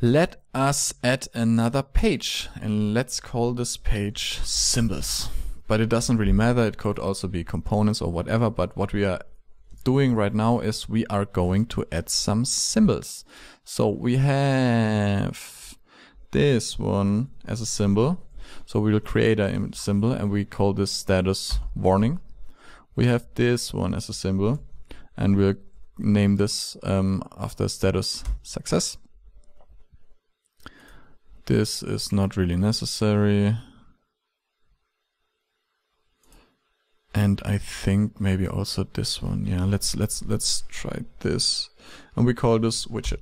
let us add another page and let's call this page symbols. But it doesn't really matter. It could also be components or whatever. But what we are doing right now is we are going to add some symbols. So we have this one as a symbol so we will create a symbol and we call this status warning. We have this one as a symbol and we'll name this um, after status success. This is not really necessary. And I think maybe also this one. Yeah, let's let's let's try this. And we call this widget.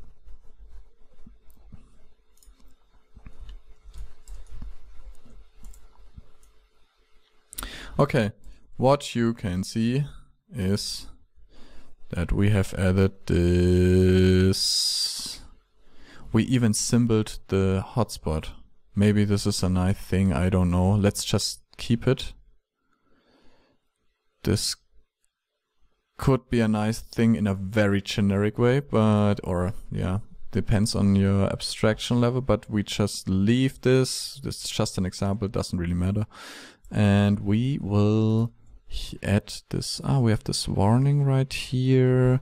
Okay, what you can see is that we have added this. We even symboled the hotspot. Maybe this is a nice thing, I don't know. Let's just keep it. This could be a nice thing in a very generic way, but, or, yeah, depends on your abstraction level, but we just leave this. It's just an example, it doesn't really matter and we will add this. Ah, we have this warning right here.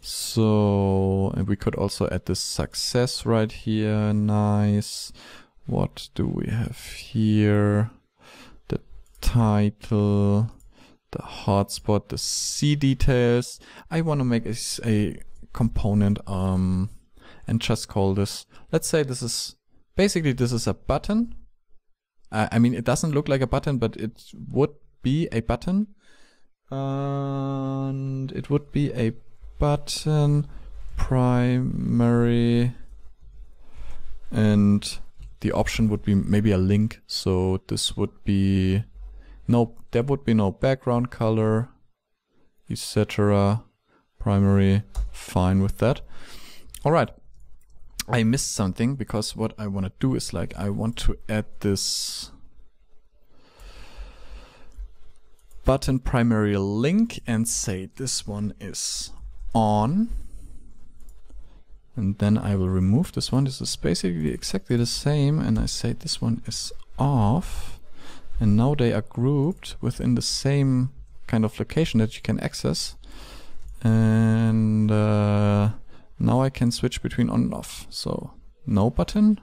So we could also add this success right here. Nice. What do we have here? The title, the hotspot, the C details. I want to make a, a component um, and just call this. Let's say this is basically this is a button uh, I mean, it doesn't look like a button, but it would be a button. And it would be a button primary and the option would be maybe a link. So this would be no, there would be no background color, etc. Primary, fine with that. All right. I missed something because what I want to do is like I want to add this button primary link and say this one is on and then I will remove this one. This is basically exactly the same and I say this one is off and now they are grouped within the same kind of location that you can access and uh, now I can switch between on and off. So no button,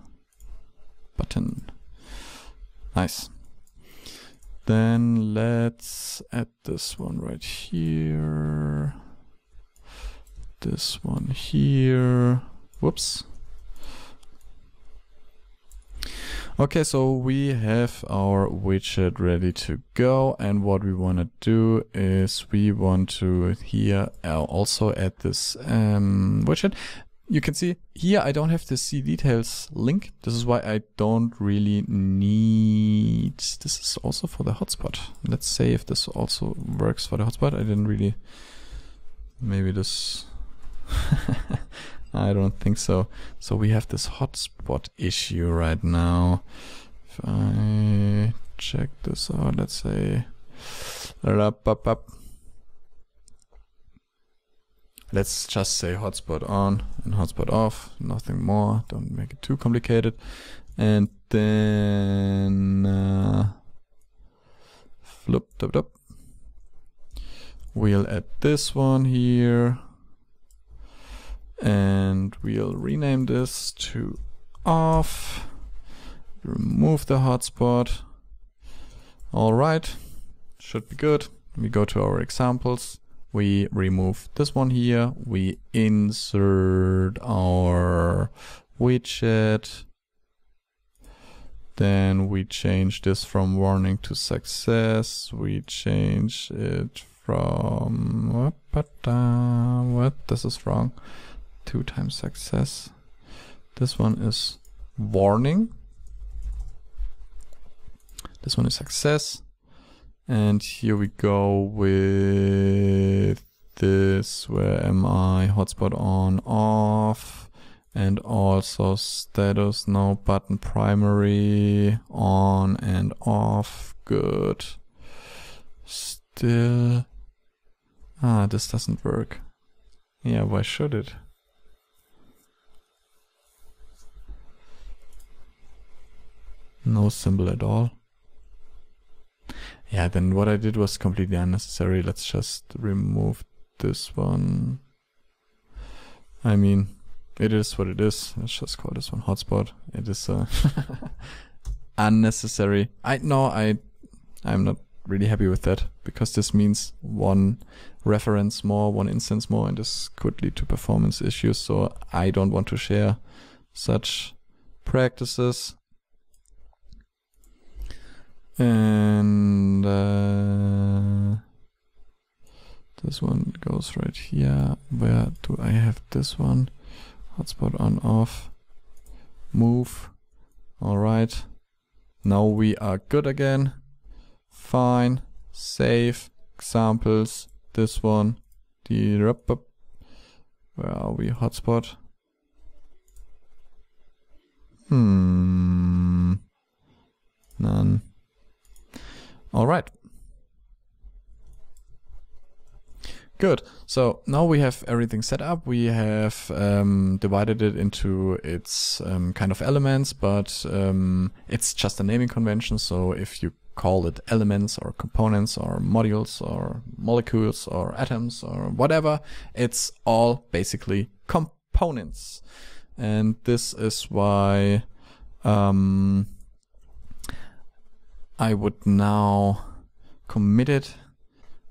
button. Nice. Then let's add this one right here. This one here. Whoops. Okay, so we have our widget ready to go and what we want to do is we want to here uh, also add this um, widget. You can see here I don't have the see details link. This is why I don't really need, this is also for the hotspot. Let's say if this also works for the hotspot. I didn't really, maybe this, I don't think so. So we have this hotspot issue right now. If I check this out, let's say, Let's just say hotspot on and hotspot off, nothing more. Don't make it too complicated. And then uh, flip, flip, flip. We'll add this one here and we'll rename this to off remove the hotspot all right should be good we go to our examples we remove this one here we insert our widget then we change this from warning to success we change it from what this is wrong two times success. This one is warning. This one is success. And here we go with this. Where am I? Hotspot on, off. And also status no button primary on and off. Good. Still. Ah, this doesn't work. Yeah, why should it? No symbol at all. Yeah, then what I did was completely unnecessary. Let's just remove this one. I mean, it is what it is. Let's just call this one hotspot. It is uh, unnecessary. I know I, I'm not really happy with that because this means one reference more, one instance more, and this could lead to performance issues. So I don't want to share such practices and uh, this one goes right here where do I have this one hotspot on off move all right now we are good again fine save examples this one the where are we hotspot hmm none all right. Good. So now we have everything set up. We have um, divided it into its um, kind of elements, but um, it's just a naming convention. So if you call it elements or components or modules or molecules or atoms or whatever, it's all basically components. And this is why um, I would now commit it.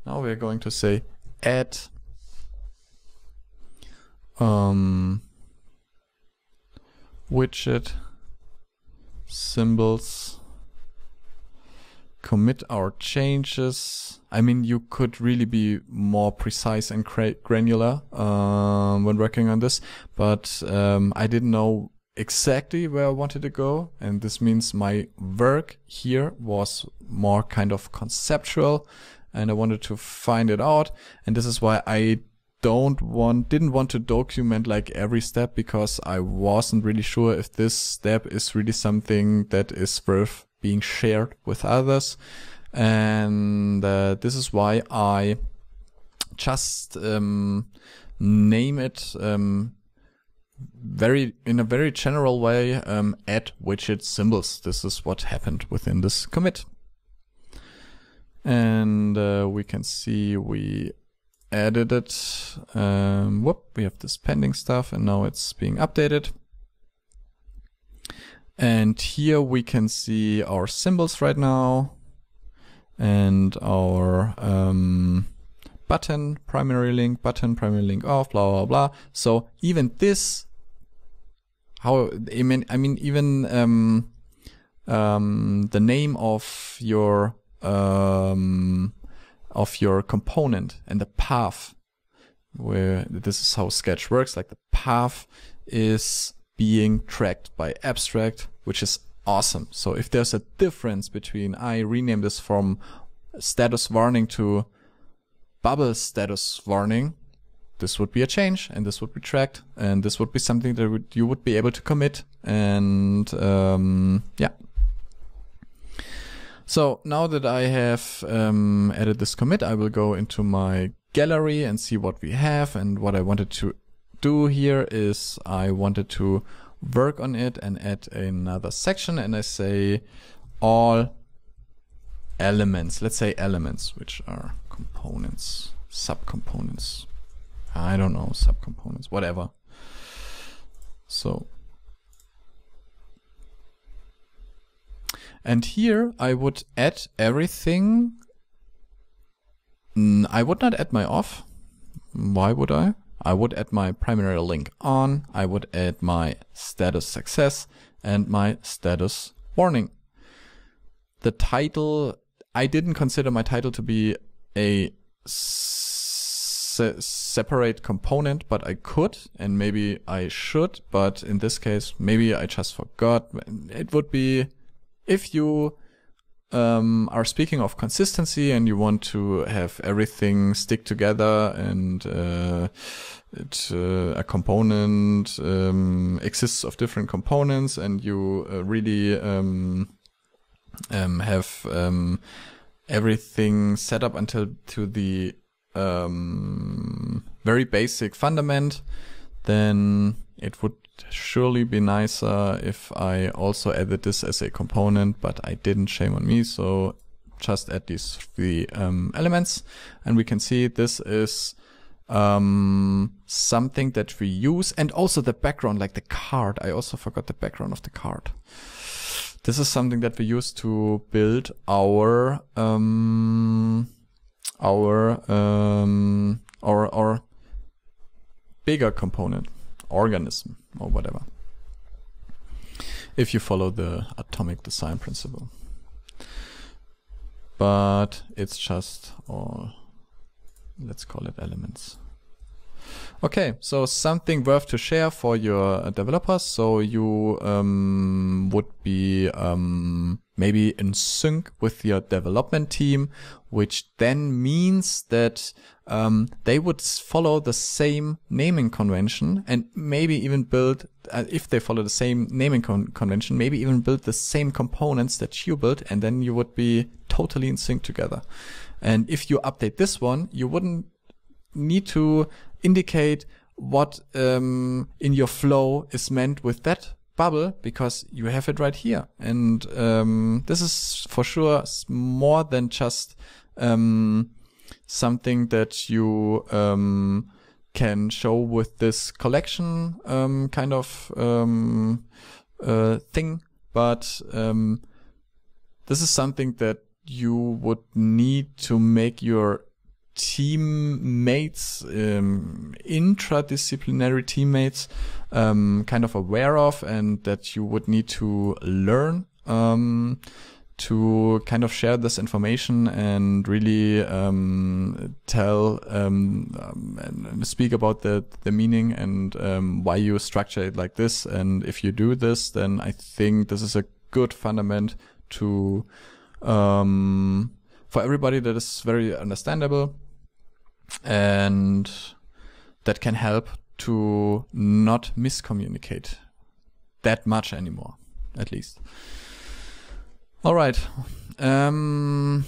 Now we're going to say add um, widget symbols commit our changes. I mean, you could really be more precise and granular um, when working on this, but um, I didn't know exactly where I wanted to go. And this means my work here was more kind of conceptual and I wanted to find it out. And this is why I don't want, didn't want to document like every step because I wasn't really sure if this step is really something that is worth being shared with others. And uh, this is why I just um, name it um, very in a very general way um, add widget symbols. This is what happened within this commit. And uh, we can see we added it. Um, whoop, we have this pending stuff and now it's being updated. And here we can see our symbols right now and our um, button, primary link, button, primary link off, blah, blah, blah. So even this how I mean I mean even um, um, the name of your um, of your component and the path where this is how sketch works like the path is being tracked by abstract which is awesome so if there's a difference between I rename this from status warning to bubble status warning this would be a change and this would be tracked and this would be something that would, you would be able to commit and um, yeah. So now that I have um, added this commit, I will go into my gallery and see what we have and what I wanted to do here is I wanted to work on it and add another section and I say all elements, let's say elements, which are components, subcomponents. I don't know, subcomponents, whatever. So, and here I would add everything. I would not add my off. Why would I? I would add my primary link on, I would add my status success and my status warning. The title, I didn't consider my title to be a se separate component, but I could, and maybe I should, but in this case, maybe I just forgot. It would be if you um, are speaking of consistency and you want to have everything stick together and uh, it, uh, a component um, exists of different components and you uh, really um, um have um, everything set up until to the um, very basic fundament, then it would surely be nicer if I also added this as a component, but I didn't, shame on me. So just add these three um, elements and we can see this is um, something that we use and also the background, like the card. I also forgot the background of the card. This is something that we use to build our um, our um, our our bigger component, organism or whatever. If you follow the atomic design principle, but it's just all. Let's call it elements. Okay, so something worth to share for your developers. So you um, would be um, maybe in sync with your development team, which then means that um, they would follow the same naming convention and maybe even build, uh, if they follow the same naming con convention, maybe even build the same components that you built, and then you would be totally in sync together. And if you update this one, you wouldn't need to indicate what um, in your flow is meant with that bubble because you have it right here. And um, this is for sure more than just um, something that you um, can show with this collection um, kind of um, uh, thing, but um, this is something that you would need to make your teammates, intradisciplinary teammates, um, kind of aware of and that you would need to learn um, to kind of share this information and really um, tell um, and um, speak about the the meaning and um, why you structure it like this. And if you do this, then I think this is a good fundament to um, for everybody that is very understandable and that can help to not miscommunicate that much anymore, at least. All right. Um,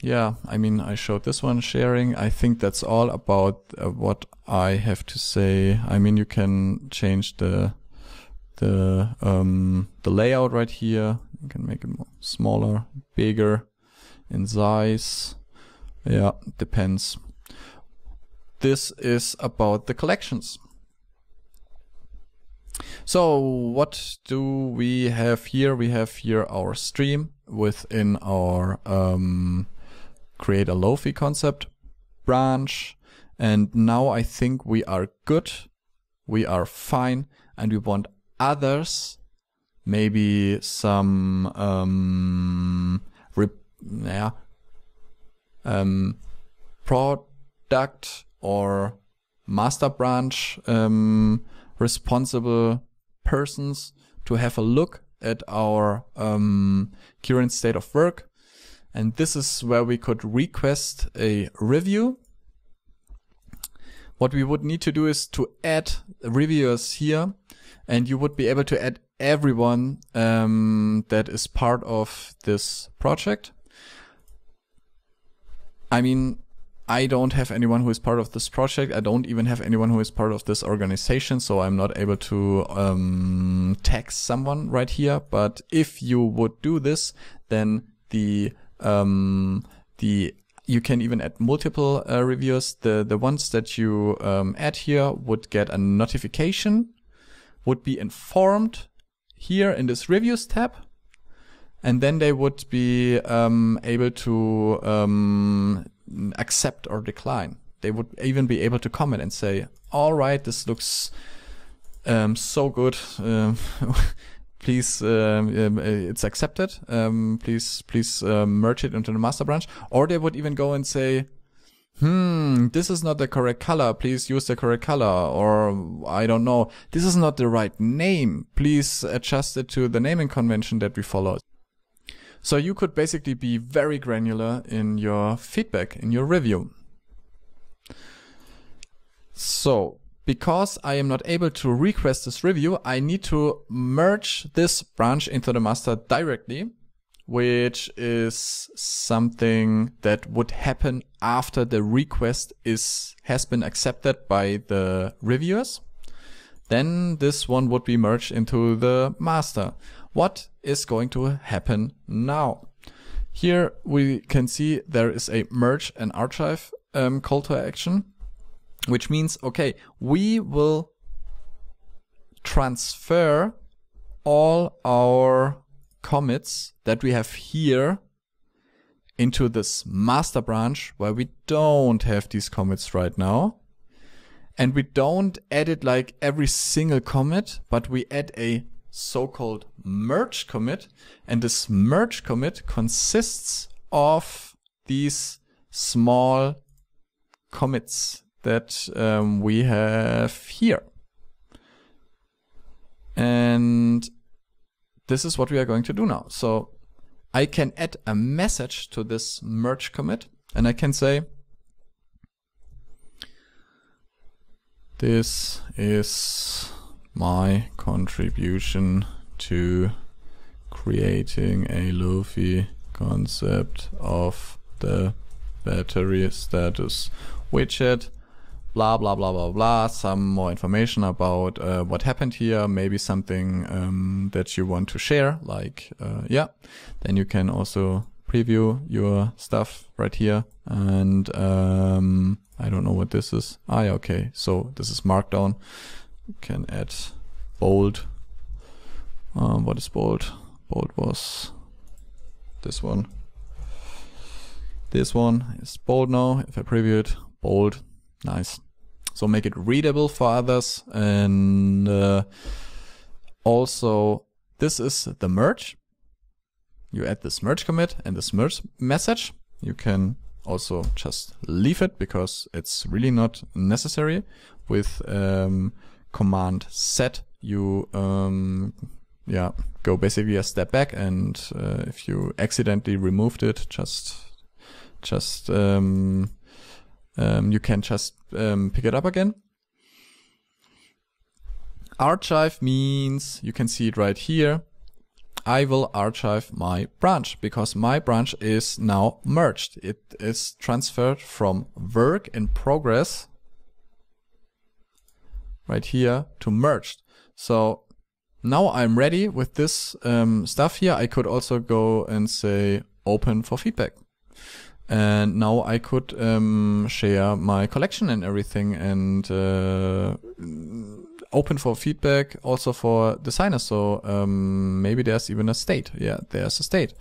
yeah, I mean, I showed this one sharing. I think that's all about uh, what I have to say. I mean, you can change the the um, the layout right here. You can make it smaller, bigger in size. Yeah, depends. This is about the collections. So what do we have here? We have here our stream within our um, create a Lofi concept branch. And now I think we are good. We are fine. And we want others, maybe some, um, yeah, um, product or master branch um, responsible persons to have a look at our um, current state of work. And this is where we could request a review. What we would need to do is to add reviewers here and you would be able to add everyone um, that is part of this project. I mean, I don't have anyone who is part of this project. I don't even have anyone who is part of this organization, so I'm not able to um, tag someone right here. But if you would do this, then the um, the you can even add multiple uh, reviewers. The the ones that you um, add here would get a notification, would be informed here in this reviews tab and then they would be um, able to um, accept or decline. They would even be able to comment and say, all right, this looks um, so good. Um, please, um, um uh, it's accepted. Um, please, please uh, merge it into the master branch. Or they would even go and say, hmm, this is not the correct color. Please use the correct color. Or I don't know. This is not the right name. Please adjust it to the naming convention that we follow. So you could basically be very granular in your feedback, in your review. So because I am not able to request this review, I need to merge this branch into the master directly, which is something that would happen after the request is, has been accepted by the reviewers. Then this one would be merged into the master. What is going to happen now. Here we can see there is a merge and archive um, call to action, which means, okay, we will transfer all our commits that we have here into this master branch where we don't have these commits right now. And we don't edit like every single commit, but we add a so-called merge commit. And this merge commit consists of these small commits that um, we have here. And this is what we are going to do now. So I can add a message to this merge commit and I can say, this is my contribution to creating a Luffy concept of the battery status widget blah blah blah blah blah some more information about uh, what happened here maybe something um, that you want to share like uh, yeah then you can also preview your stuff right here and um, I don't know what this is ah yeah, okay so this is markdown can add bold. Um, what is bold? Bold was this one. This one is bold now. If I preview it, bold. Nice. So make it readable for others. And uh, also, this is the merge. You add this merge commit and this merge message. You can also just leave it because it's really not necessary with um, command set, you um, yeah go basically a step back, and uh, if you accidentally removed it, just just um, um, you can just um, pick it up again. Archive means you can see it right here. I will archive my branch because my branch is now merged. It is transferred from work in progress right here to merged. So now I'm ready with this um, stuff here. I could also go and say open for feedback. And now I could um, share my collection and everything and uh, open for feedback also for designers. So um, maybe there's even a state. Yeah, there's a state.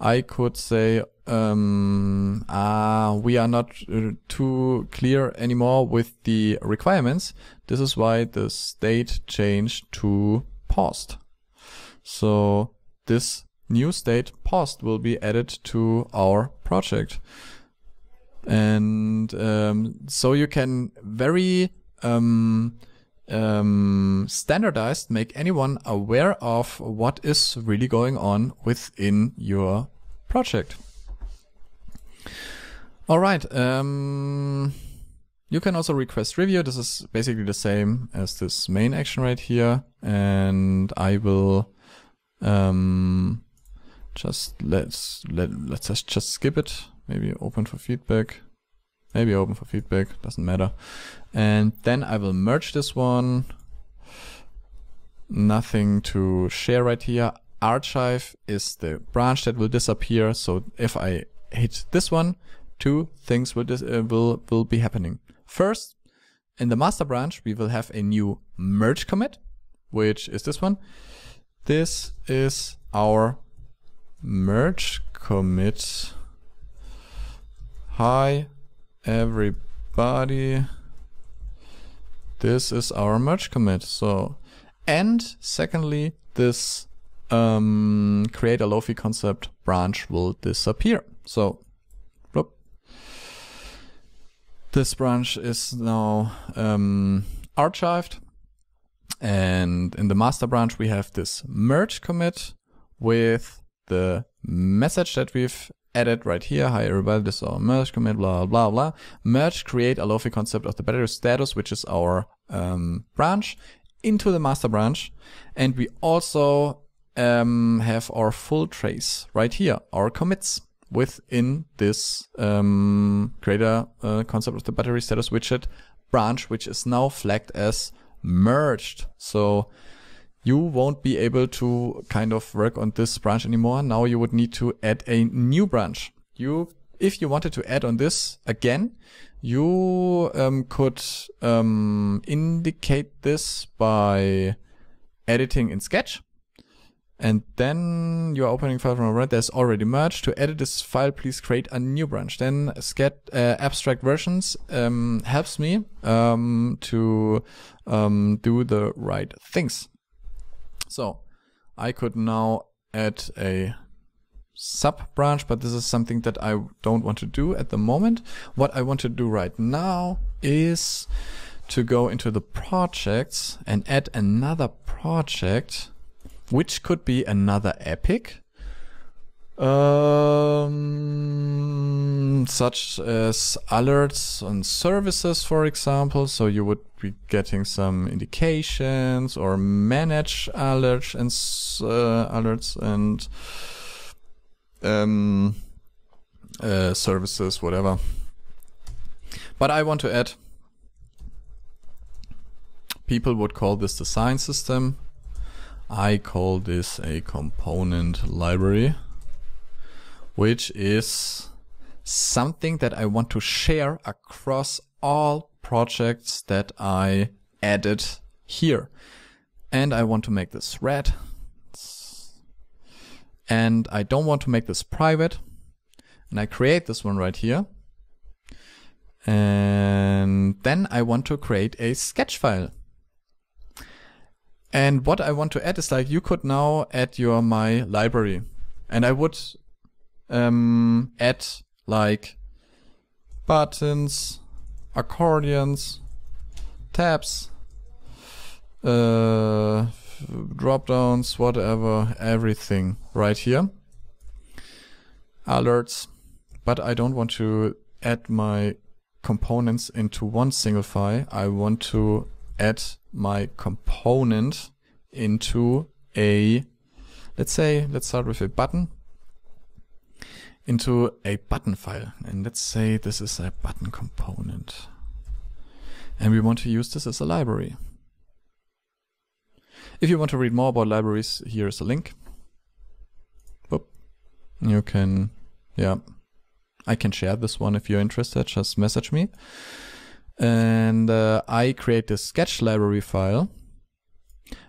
I could say, um, uh, we are not uh, too clear anymore with the requirements. This is why the state changed to paused. So this new state paused will be added to our project. And um, so you can very um, um, standardized, make anyone aware of what is really going on within your project. All right. Um, you can also request review. This is basically the same as this main action right here. And I will um, just let's let let's just, just skip it. Maybe open for feedback. Maybe open for feedback. Doesn't matter. And then I will merge this one. Nothing to share right here. Archive is the branch that will disappear. So if I hit this one, two things will, uh, will, will be happening. First, in the master branch, we will have a new merge commit, which is this one. This is our merge commit. Hi, everybody this is our merge commit. So, and secondly, this um, create a lofi concept branch will disappear. So, whoop. this branch is now um, archived. And in the master branch, we have this merge commit with the message that we've edit right here. Hi, everybody. This is our merge commit, blah, blah, blah. Merge, create a lofi concept of the battery status, which is our um, branch, into the master branch. And we also um, have our full trace right here, our commits within this um, creator uh, concept of the battery status widget branch, which is now flagged as merged. So you won't be able to kind of work on this branch anymore. Now you would need to add a new branch. You, if you wanted to add on this again, you um, could um, indicate this by editing in Sketch. And then you're opening file from a branch that's already merged. To edit this file, please create a new branch. Then Sketch uh, abstract versions um, helps me um, to um, do the right things. So I could now add a sub branch, but this is something that I don't want to do at the moment. What I want to do right now is to go into the projects and add another project, which could be another epic um, such as alerts and services, for example. So you would be getting some indications or manage alerts and uh, alerts and um, uh, services, whatever. But I want to add. People would call this the sign system. I call this a component library which is something that I want to share across all projects that I added here. And I want to make this red. And I don't want to make this private. And I create this one right here. And then I want to create a sketch file. And what I want to add is like you could now add your my library. And I would um, add like buttons, accordions, tabs, uh, drop downs, whatever, everything right here. Alerts, but I don't want to add my components into one single file. I want to add my component into a, let's say, let's start with a button into a button file. And let's say this is a button component. And we want to use this as a library. If you want to read more about libraries, here is a link. Boop. You can, yeah, I can share this one if you're interested, just message me. And uh, I create this sketch library file.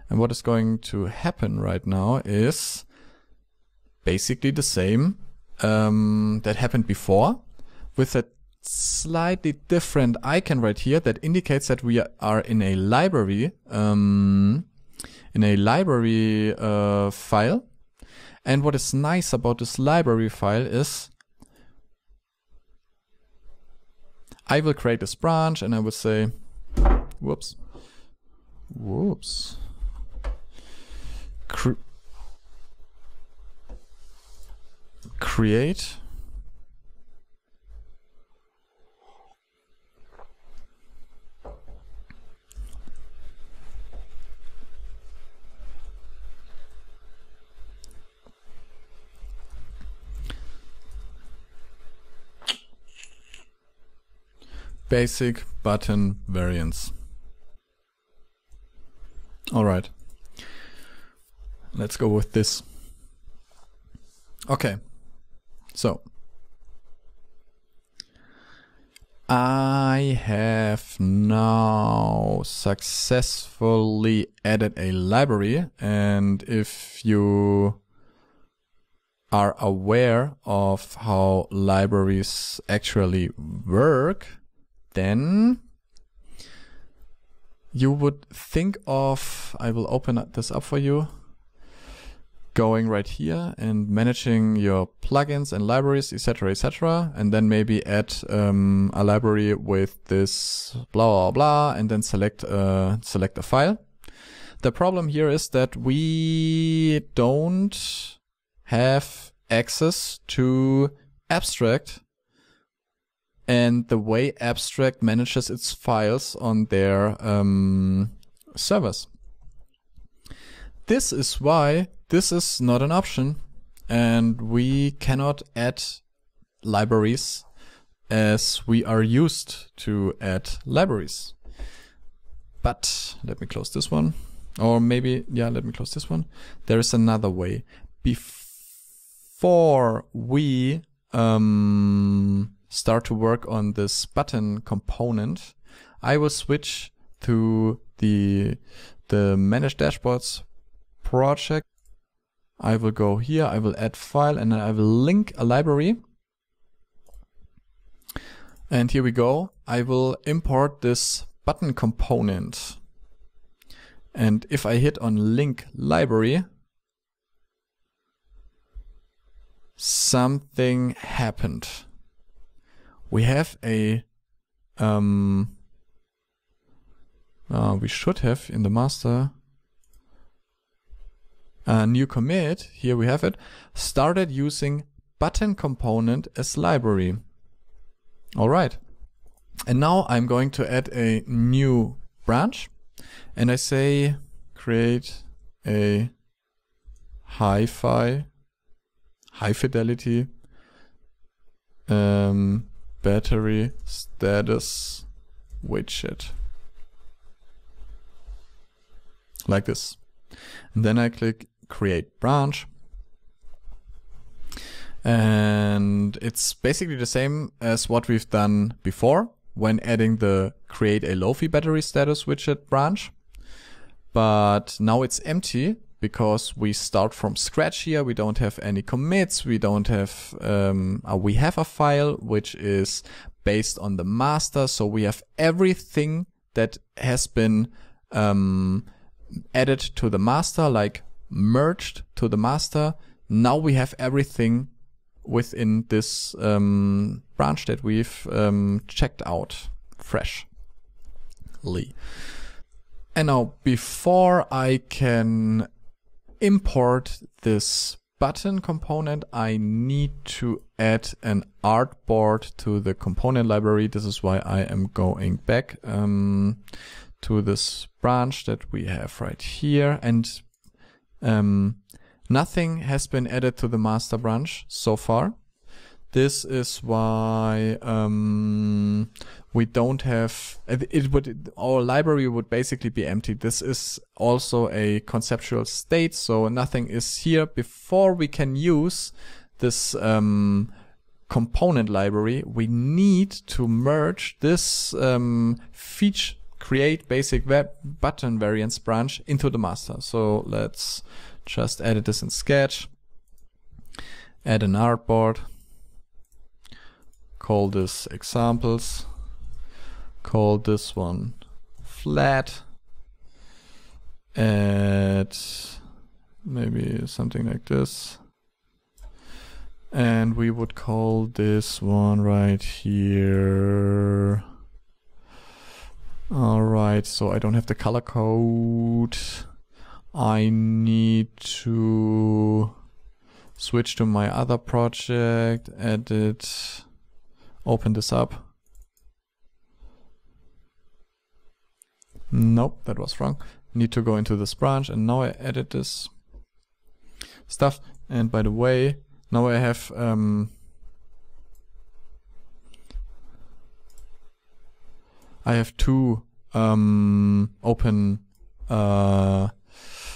And what is going to happen right now is basically the same um, that happened before with a slightly different icon right here that indicates that we are in a library, um, in a library uh, file. And what is nice about this library file is I will create this branch and I will say, whoops, whoops, create basic button variants. All right. Let's go with this. Okay, so, I have now successfully added a library and if you are aware of how libraries actually work, then you would think of, I will open this up for you going right here and managing your plugins and libraries, etc., etc., and then maybe add um, a library with this blah blah blah, and then select uh, select a file. The problem here is that we don't have access to abstract and the way abstract manages its files on their um, servers. This is why this is not an option and we cannot add libraries as we are used to add libraries. But let me close this one or maybe, yeah, let me close this one. There is another way. Before we um, start to work on this button component, I will switch to the the manage dashboards project I will go here, I will add file, and then I will link a library. And here we go. I will import this button component. And if I hit on link library, something happened. We have a, um, uh, we should have in the master a new commit, here we have it, started using button component as library. All right. And now I'm going to add a new branch and I say create a hi-fi, high fidelity, um, battery status widget. Like this. And then I click create branch. And it's basically the same as what we've done before when adding the create a low fee battery status widget branch. But now it's empty because we start from scratch here. We don't have any commits. We don't have, um, uh, we have a file which is based on the master. So we have everything that has been, um, added to the master, like merged to the master. Now we have everything within this um, branch that we've um, checked out freshly. And now before I can import this button component, I need to add an artboard to the component library. This is why I am going back um, to this branch that we have right here and um, nothing has been added to the master branch so far. This is why um, we don't have it would our library would basically be empty. This is also a conceptual state, so nothing is here before we can use this um, component library. We need to merge this um, feature create basic web button variants branch into the master. So let's just edit this in Sketch, add an artboard, call this examples, call this one flat, add maybe something like this. And we would call this one right here all right, so I don't have the color code. I need to switch to my other project, edit, open this up. Nope, that was wrong. Need to go into this branch and now I edit this stuff. And by the way, now I have um, I have two um, open uh,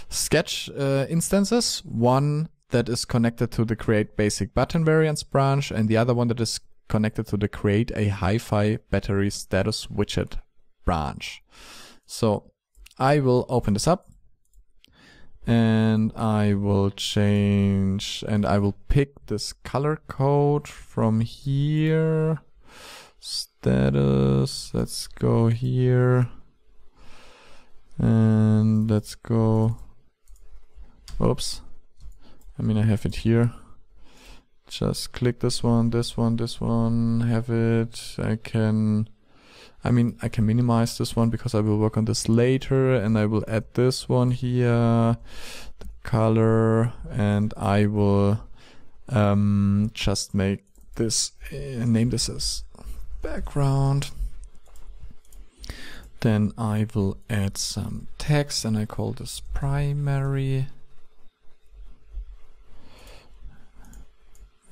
sketch uh, instances. One that is connected to the create basic button variants branch and the other one that is connected to the create a hi-fi battery status widget branch. So I will open this up and I will change and I will pick this color code from here status let's go here and let's go oops I mean I have it here just click this one this one this one have it I can I mean I can minimize this one because I will work on this later and I will add this one here the color and I will um, just make this uh, name this as background. Then I will add some text and I call this primary.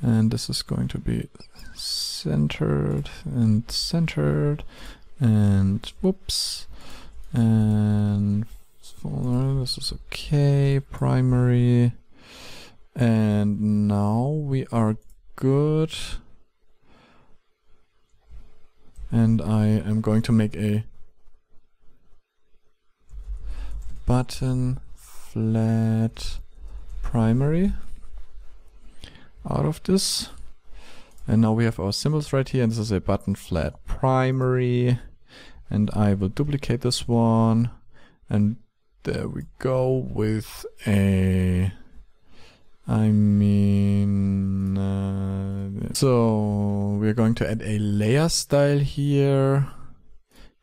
And this is going to be centered and centered and whoops and this is okay primary and now we are good and I am going to make a button flat primary out of this and now we have our symbols right here and this is a button flat primary and I will duplicate this one and there we go with a I mean, uh, so we're going to add a layer style here.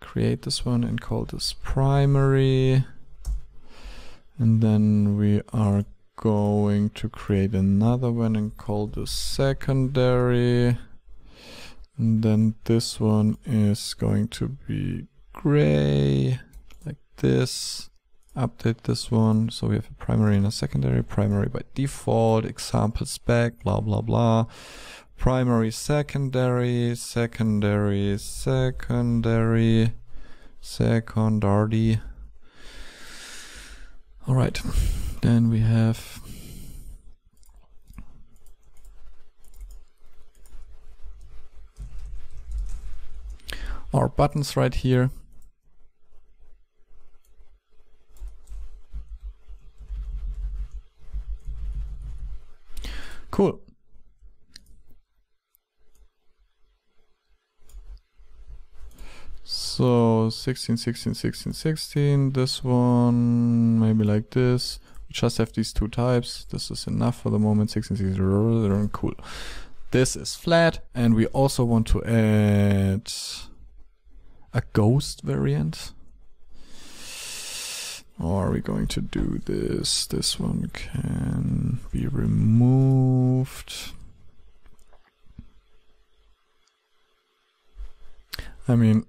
Create this one and call this primary. And then we are going to create another one and call this secondary. And then this one is going to be gray, like this update this one. So we have a primary and a secondary, primary by default, example spec, blah, blah, blah. Primary, secondary, secondary, secondary, secondary. All right, then we have our buttons right here. Cool. So 16, 16, 16, 16. This one, maybe like this. We just have these two types. This is enough for the moment. 16, 16, cool. This is flat and we also want to add a ghost variant are we going to do this? This one can be removed. I mean,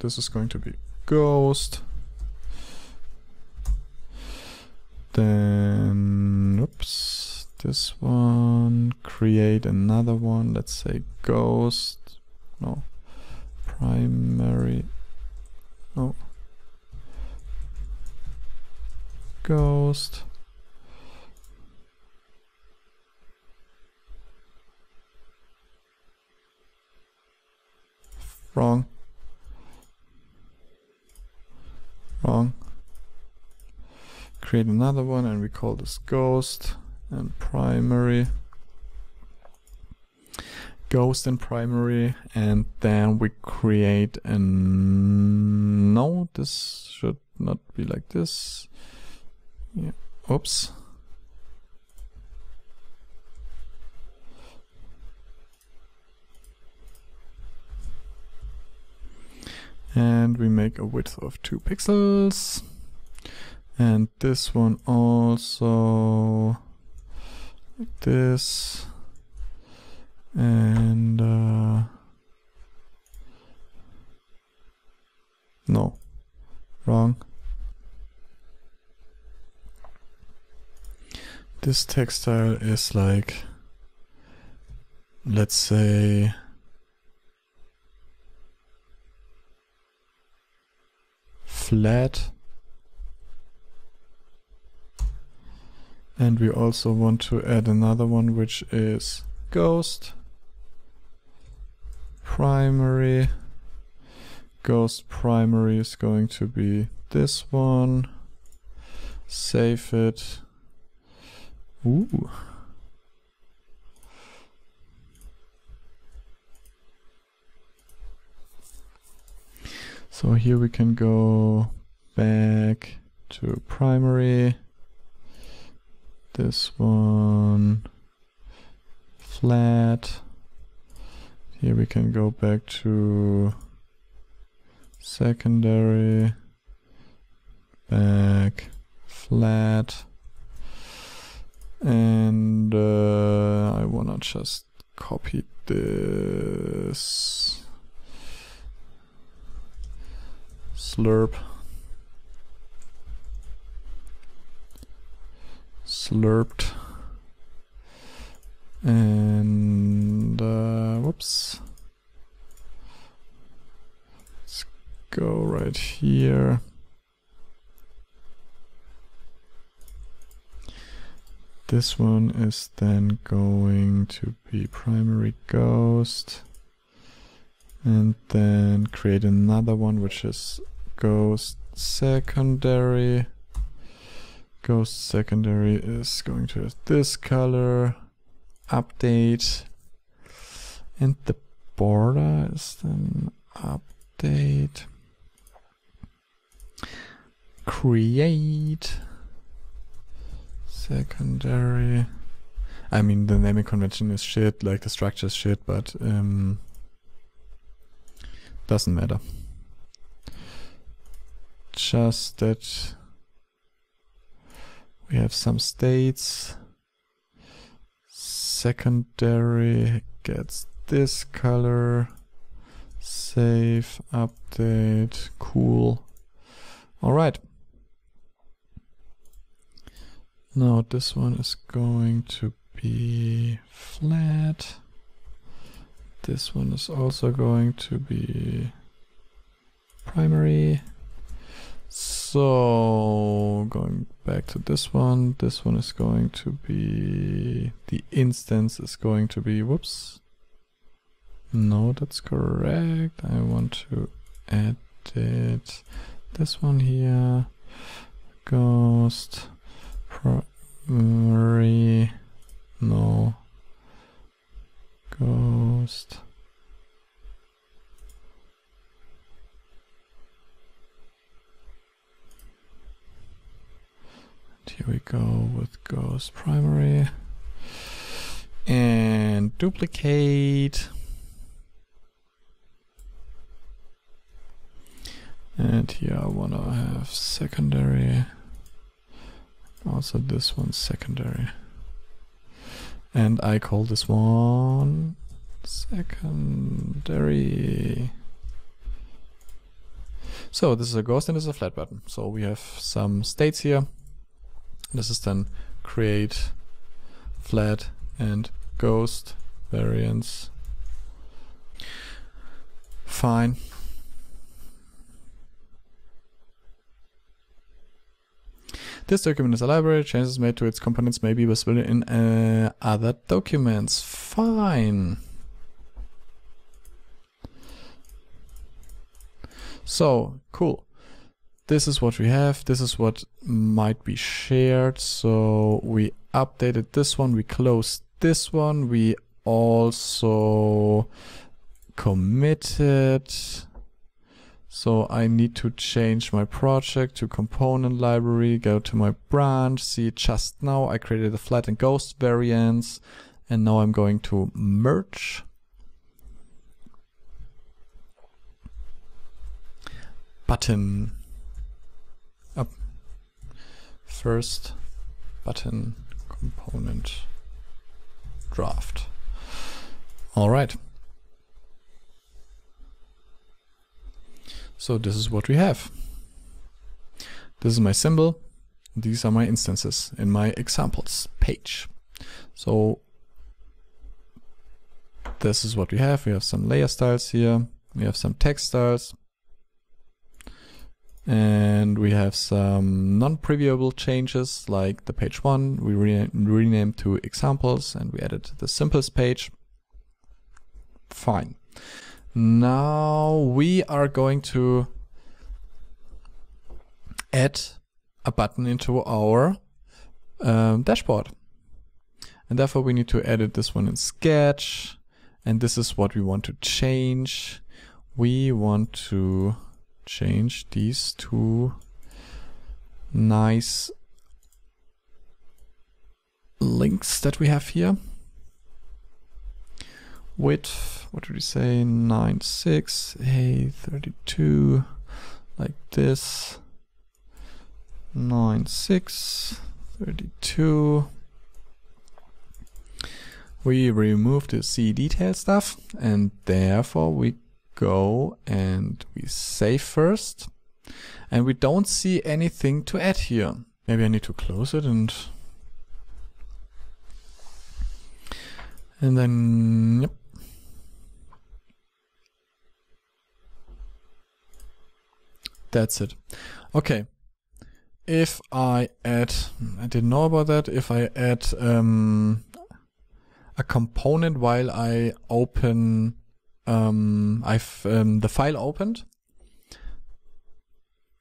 this is going to be ghost. Then, oops, this one, create another one, let's say ghost, no, primary, no, Ghost. Wrong. Wrong. Create another one and we call this ghost and primary. Ghost and primary and then we create an... No, this should not be like this. Yeah. Oops. And we make a width of 2 pixels. And this one also like this. And uh, no, wrong. this textile is like, let's say, flat. And we also want to add another one, which is ghost, primary. Ghost primary is going to be this one. Save it. Ooh. So here we can go back to primary. This one flat. Here we can go back to secondary, back flat and uh, I wanna just copy this slurp slurped and uh, whoops let's go right here This one is then going to be primary ghost. And then create another one which is ghost secondary. Ghost secondary is going to have this color. Update. And the border is then update. Create. Secondary. I mean, the naming convention is shit, like the structure is shit, but um, doesn't matter. Just that we have some states. Secondary gets this color. Save, update, cool. Alright. Now this one is going to be flat. This one is also going to be primary. So going back to this one, this one is going to be, the instance is going to be, whoops. No, that's correct. I want to edit this one here. Ghost. Primary, no, ghost. And here we go with ghost primary and duplicate. And here I wanna have secondary. Also this one's secondary. And I call this one secondary. So this is a ghost and this is a flat button. So we have some states here. This is then create flat and ghost variants. Fine. This document is a library. Changes made to its components may be visible in uh, other documents. Fine. So, cool. This is what we have. This is what might be shared. So we updated this one. We closed this one. We also committed so I need to change my project to component library, go to my branch, see just now I created the flat and ghost variants and now I'm going to merge. Button up first button component draft. All right. So this is what we have. This is my symbol. These are my instances in my examples page. So this is what we have. We have some layer styles here. We have some text styles. And we have some non-previewable changes like the page one. We re renamed to examples and we added the simplest page. Fine. Now we are going to add a button into our um, dashboard. And therefore we need to edit this one in Sketch. And this is what we want to change. We want to change these two nice links that we have here width, what did we say, 96, a 32, like this, 96, 32. We remove the C detail stuff and therefore we go and we save first and we don't see anything to add here. Maybe I need to close it and and then yep, That's it. Okay. If I add, I didn't know about that. If I add um, a component while I open, um, I've um, the file opened,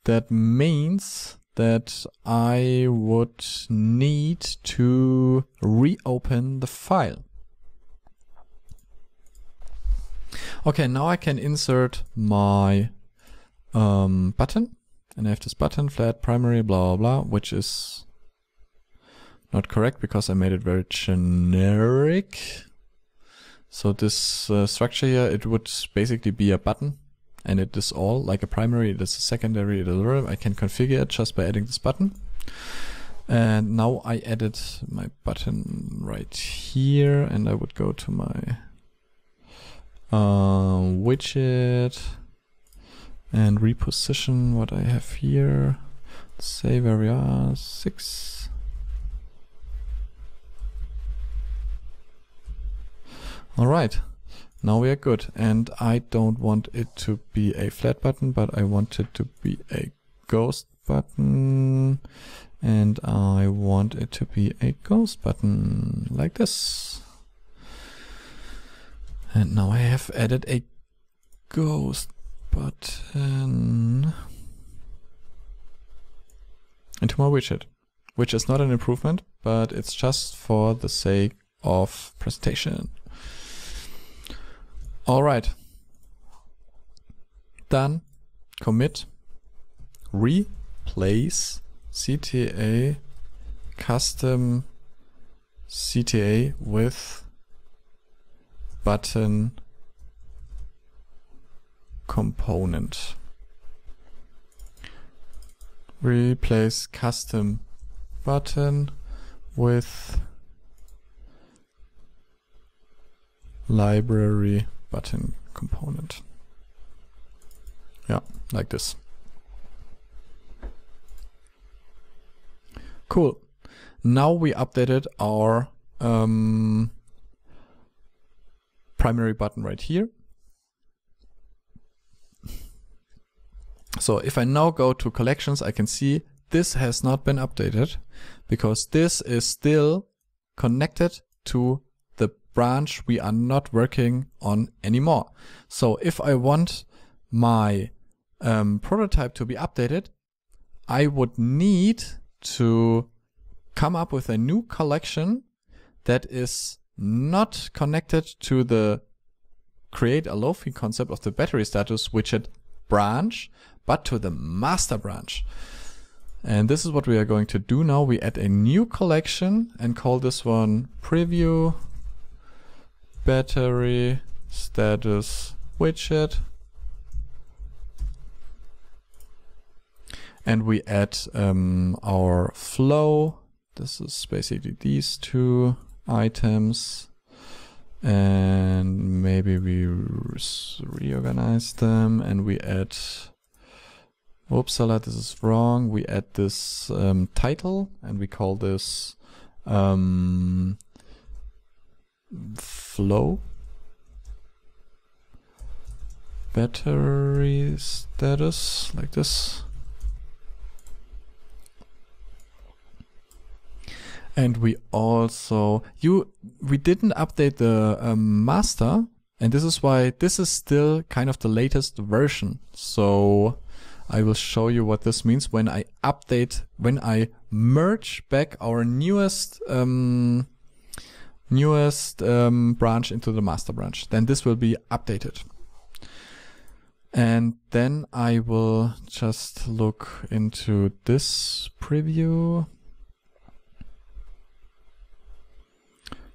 that means that I would need to reopen the file. Okay, now I can insert my um, button. And I have this button, flat primary, blah, blah, blah, which is not correct because I made it very generic. So this uh, structure here, it would basically be a button and it is all like a primary, it is a secondary, it is a, I can configure it just by adding this button. And now I added my button right here and I would go to my uh, widget and reposition what I have here. Let's say where we are, six. All right, now we are good. And I don't want it to be a flat button, but I want it to be a ghost button. And I want it to be a ghost button, like this. And now I have added a ghost button. Um, Into my widget, which is not an improvement, but it's just for the sake of presentation. All right. Done. Commit. Replace CTA custom CTA with button component. Replace custom button with library button component. Yeah, like this. Cool. Now we updated our um, primary button right here. So if I now go to collections, I can see this has not been updated because this is still connected to the branch we are not working on anymore. So if I want my um, prototype to be updated, I would need to come up with a new collection that is not connected to the create a lofi concept of the battery status widget branch, but to the master branch. And this is what we are going to do now. We add a new collection and call this one preview battery status widget. And we add um, our flow. This is basically these two items. And maybe we reorganize them and we add Upsala, this is wrong. We add this um, title and we call this um, flow. Battery status, like this. And we also, you, we didn't update the um, master and this is why this is still kind of the latest version. So I will show you what this means when I update, when I merge back our newest um, newest um, branch into the master branch. Then this will be updated. And then I will just look into this preview.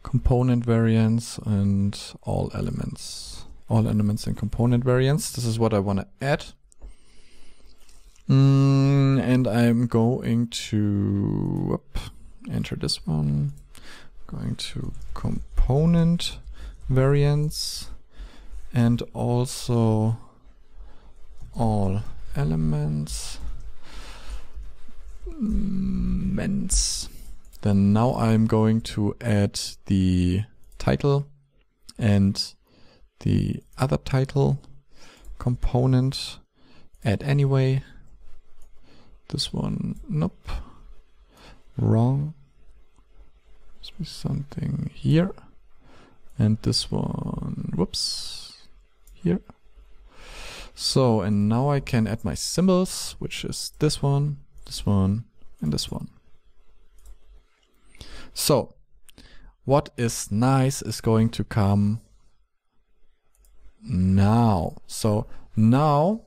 Component variants and all elements. All elements and component variants. This is what I want to add. Mm, and I'm going to whoop, enter this one. Going to component variants and also all elements Then now I'm going to add the title and the other title component add anyway this one, nope. Wrong. Must be something here. And this one, whoops, here. So, and now I can add my symbols, which is this one, this one, and this one. So, what is nice is going to come now. So now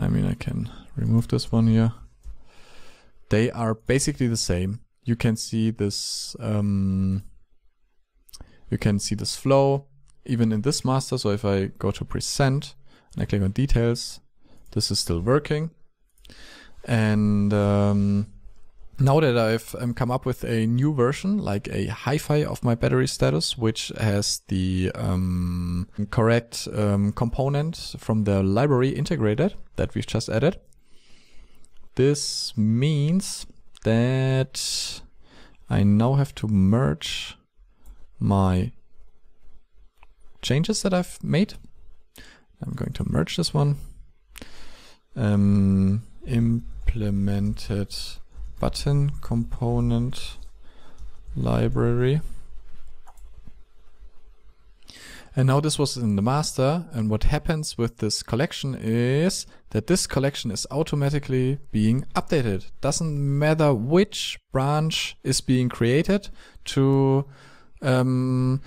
I mean, I can remove this one here. They are basically the same. You can see this, um, you can see this flow even in this master. So if I go to present and I click on details, this is still working. And um, now that I've um, come up with a new version, like a hi-fi of my battery status, which has the um, correct um, component from the library integrated that we've just added, this means that I now have to merge my changes that I've made. I'm going to merge this one. Um, implemented button component library. And now this was in the master and what happens with this collection is that this collection is automatically being updated. Doesn't matter which branch is being created to, um,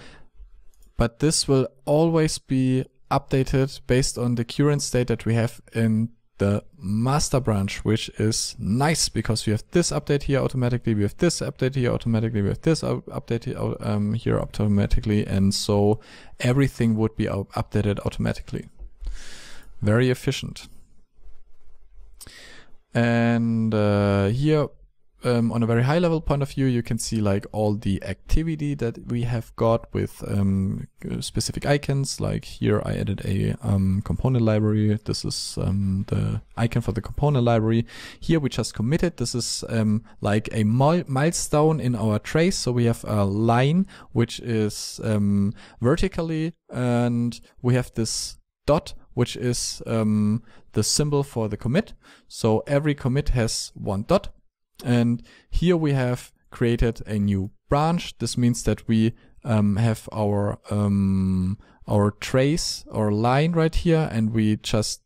but this will always be updated based on the current state that we have in the master branch, which is nice because we have this update here automatically, we have this update here automatically, we have this update here, um, here automatically, and so everything would be updated automatically. Very efficient. And uh, here um, on a very high level point of view, you can see like all the activity that we have got with um, specific icons. Like here I added a um, component library. This is um, the icon for the component library. Here we just committed. This is um, like a milestone in our trace. So we have a line which is um, vertically and we have this dot which is the symbol for the commit. So every commit has one dot and here we have created a new branch. This means that we um, have our, um, our trace or line right here and we just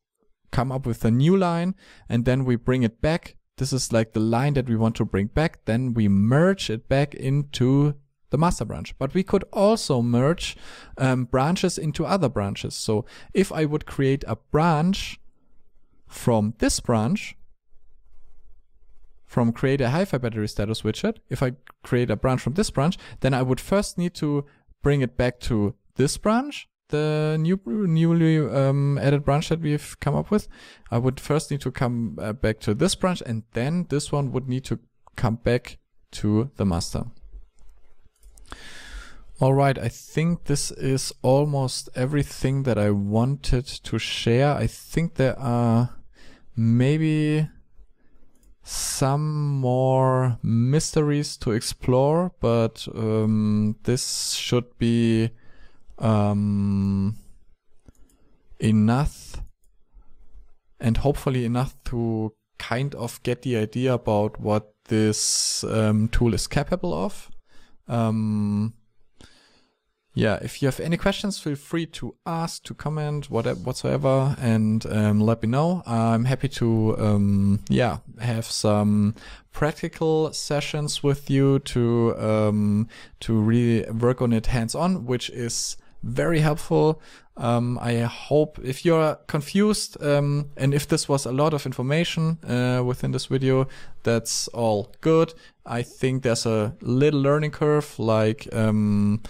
come up with a new line and then we bring it back. This is like the line that we want to bring back. Then we merge it back into the master branch. But we could also merge um, branches into other branches. So if I would create a branch from this branch, from create a hi-fi battery status widget, if I create a branch from this branch, then I would first need to bring it back to this branch, the new newly um, added branch that we've come up with. I would first need to come uh, back to this branch and then this one would need to come back to the master. All right, I think this is almost everything that I wanted to share. I think there are maybe some more mysteries to explore, but um, this should be um, enough and hopefully enough to kind of get the idea about what this um, tool is capable of. Um, yeah, if you have any questions, feel free to ask, to comment, whatever, whatsoever, and um, let me know. I'm happy to, um, yeah, have some practical sessions with you to um, to really work on it hands on, which is very helpful. Um, I hope if you're confused um, and if this was a lot of information uh, within this video, that's all good. I think there's a little learning curve. Like um,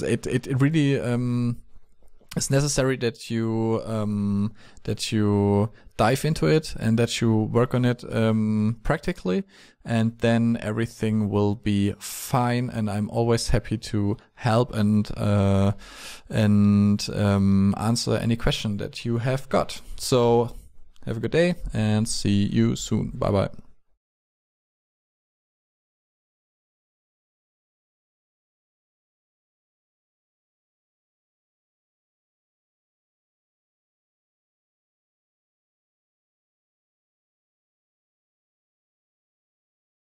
it, it, it really um, it's necessary that you um, that you dive into it and that you work on it um, practically, and then everything will be fine. And I'm always happy to help and uh, and um, answer any question that you have got. So have a good day and see you soon. Bye bye.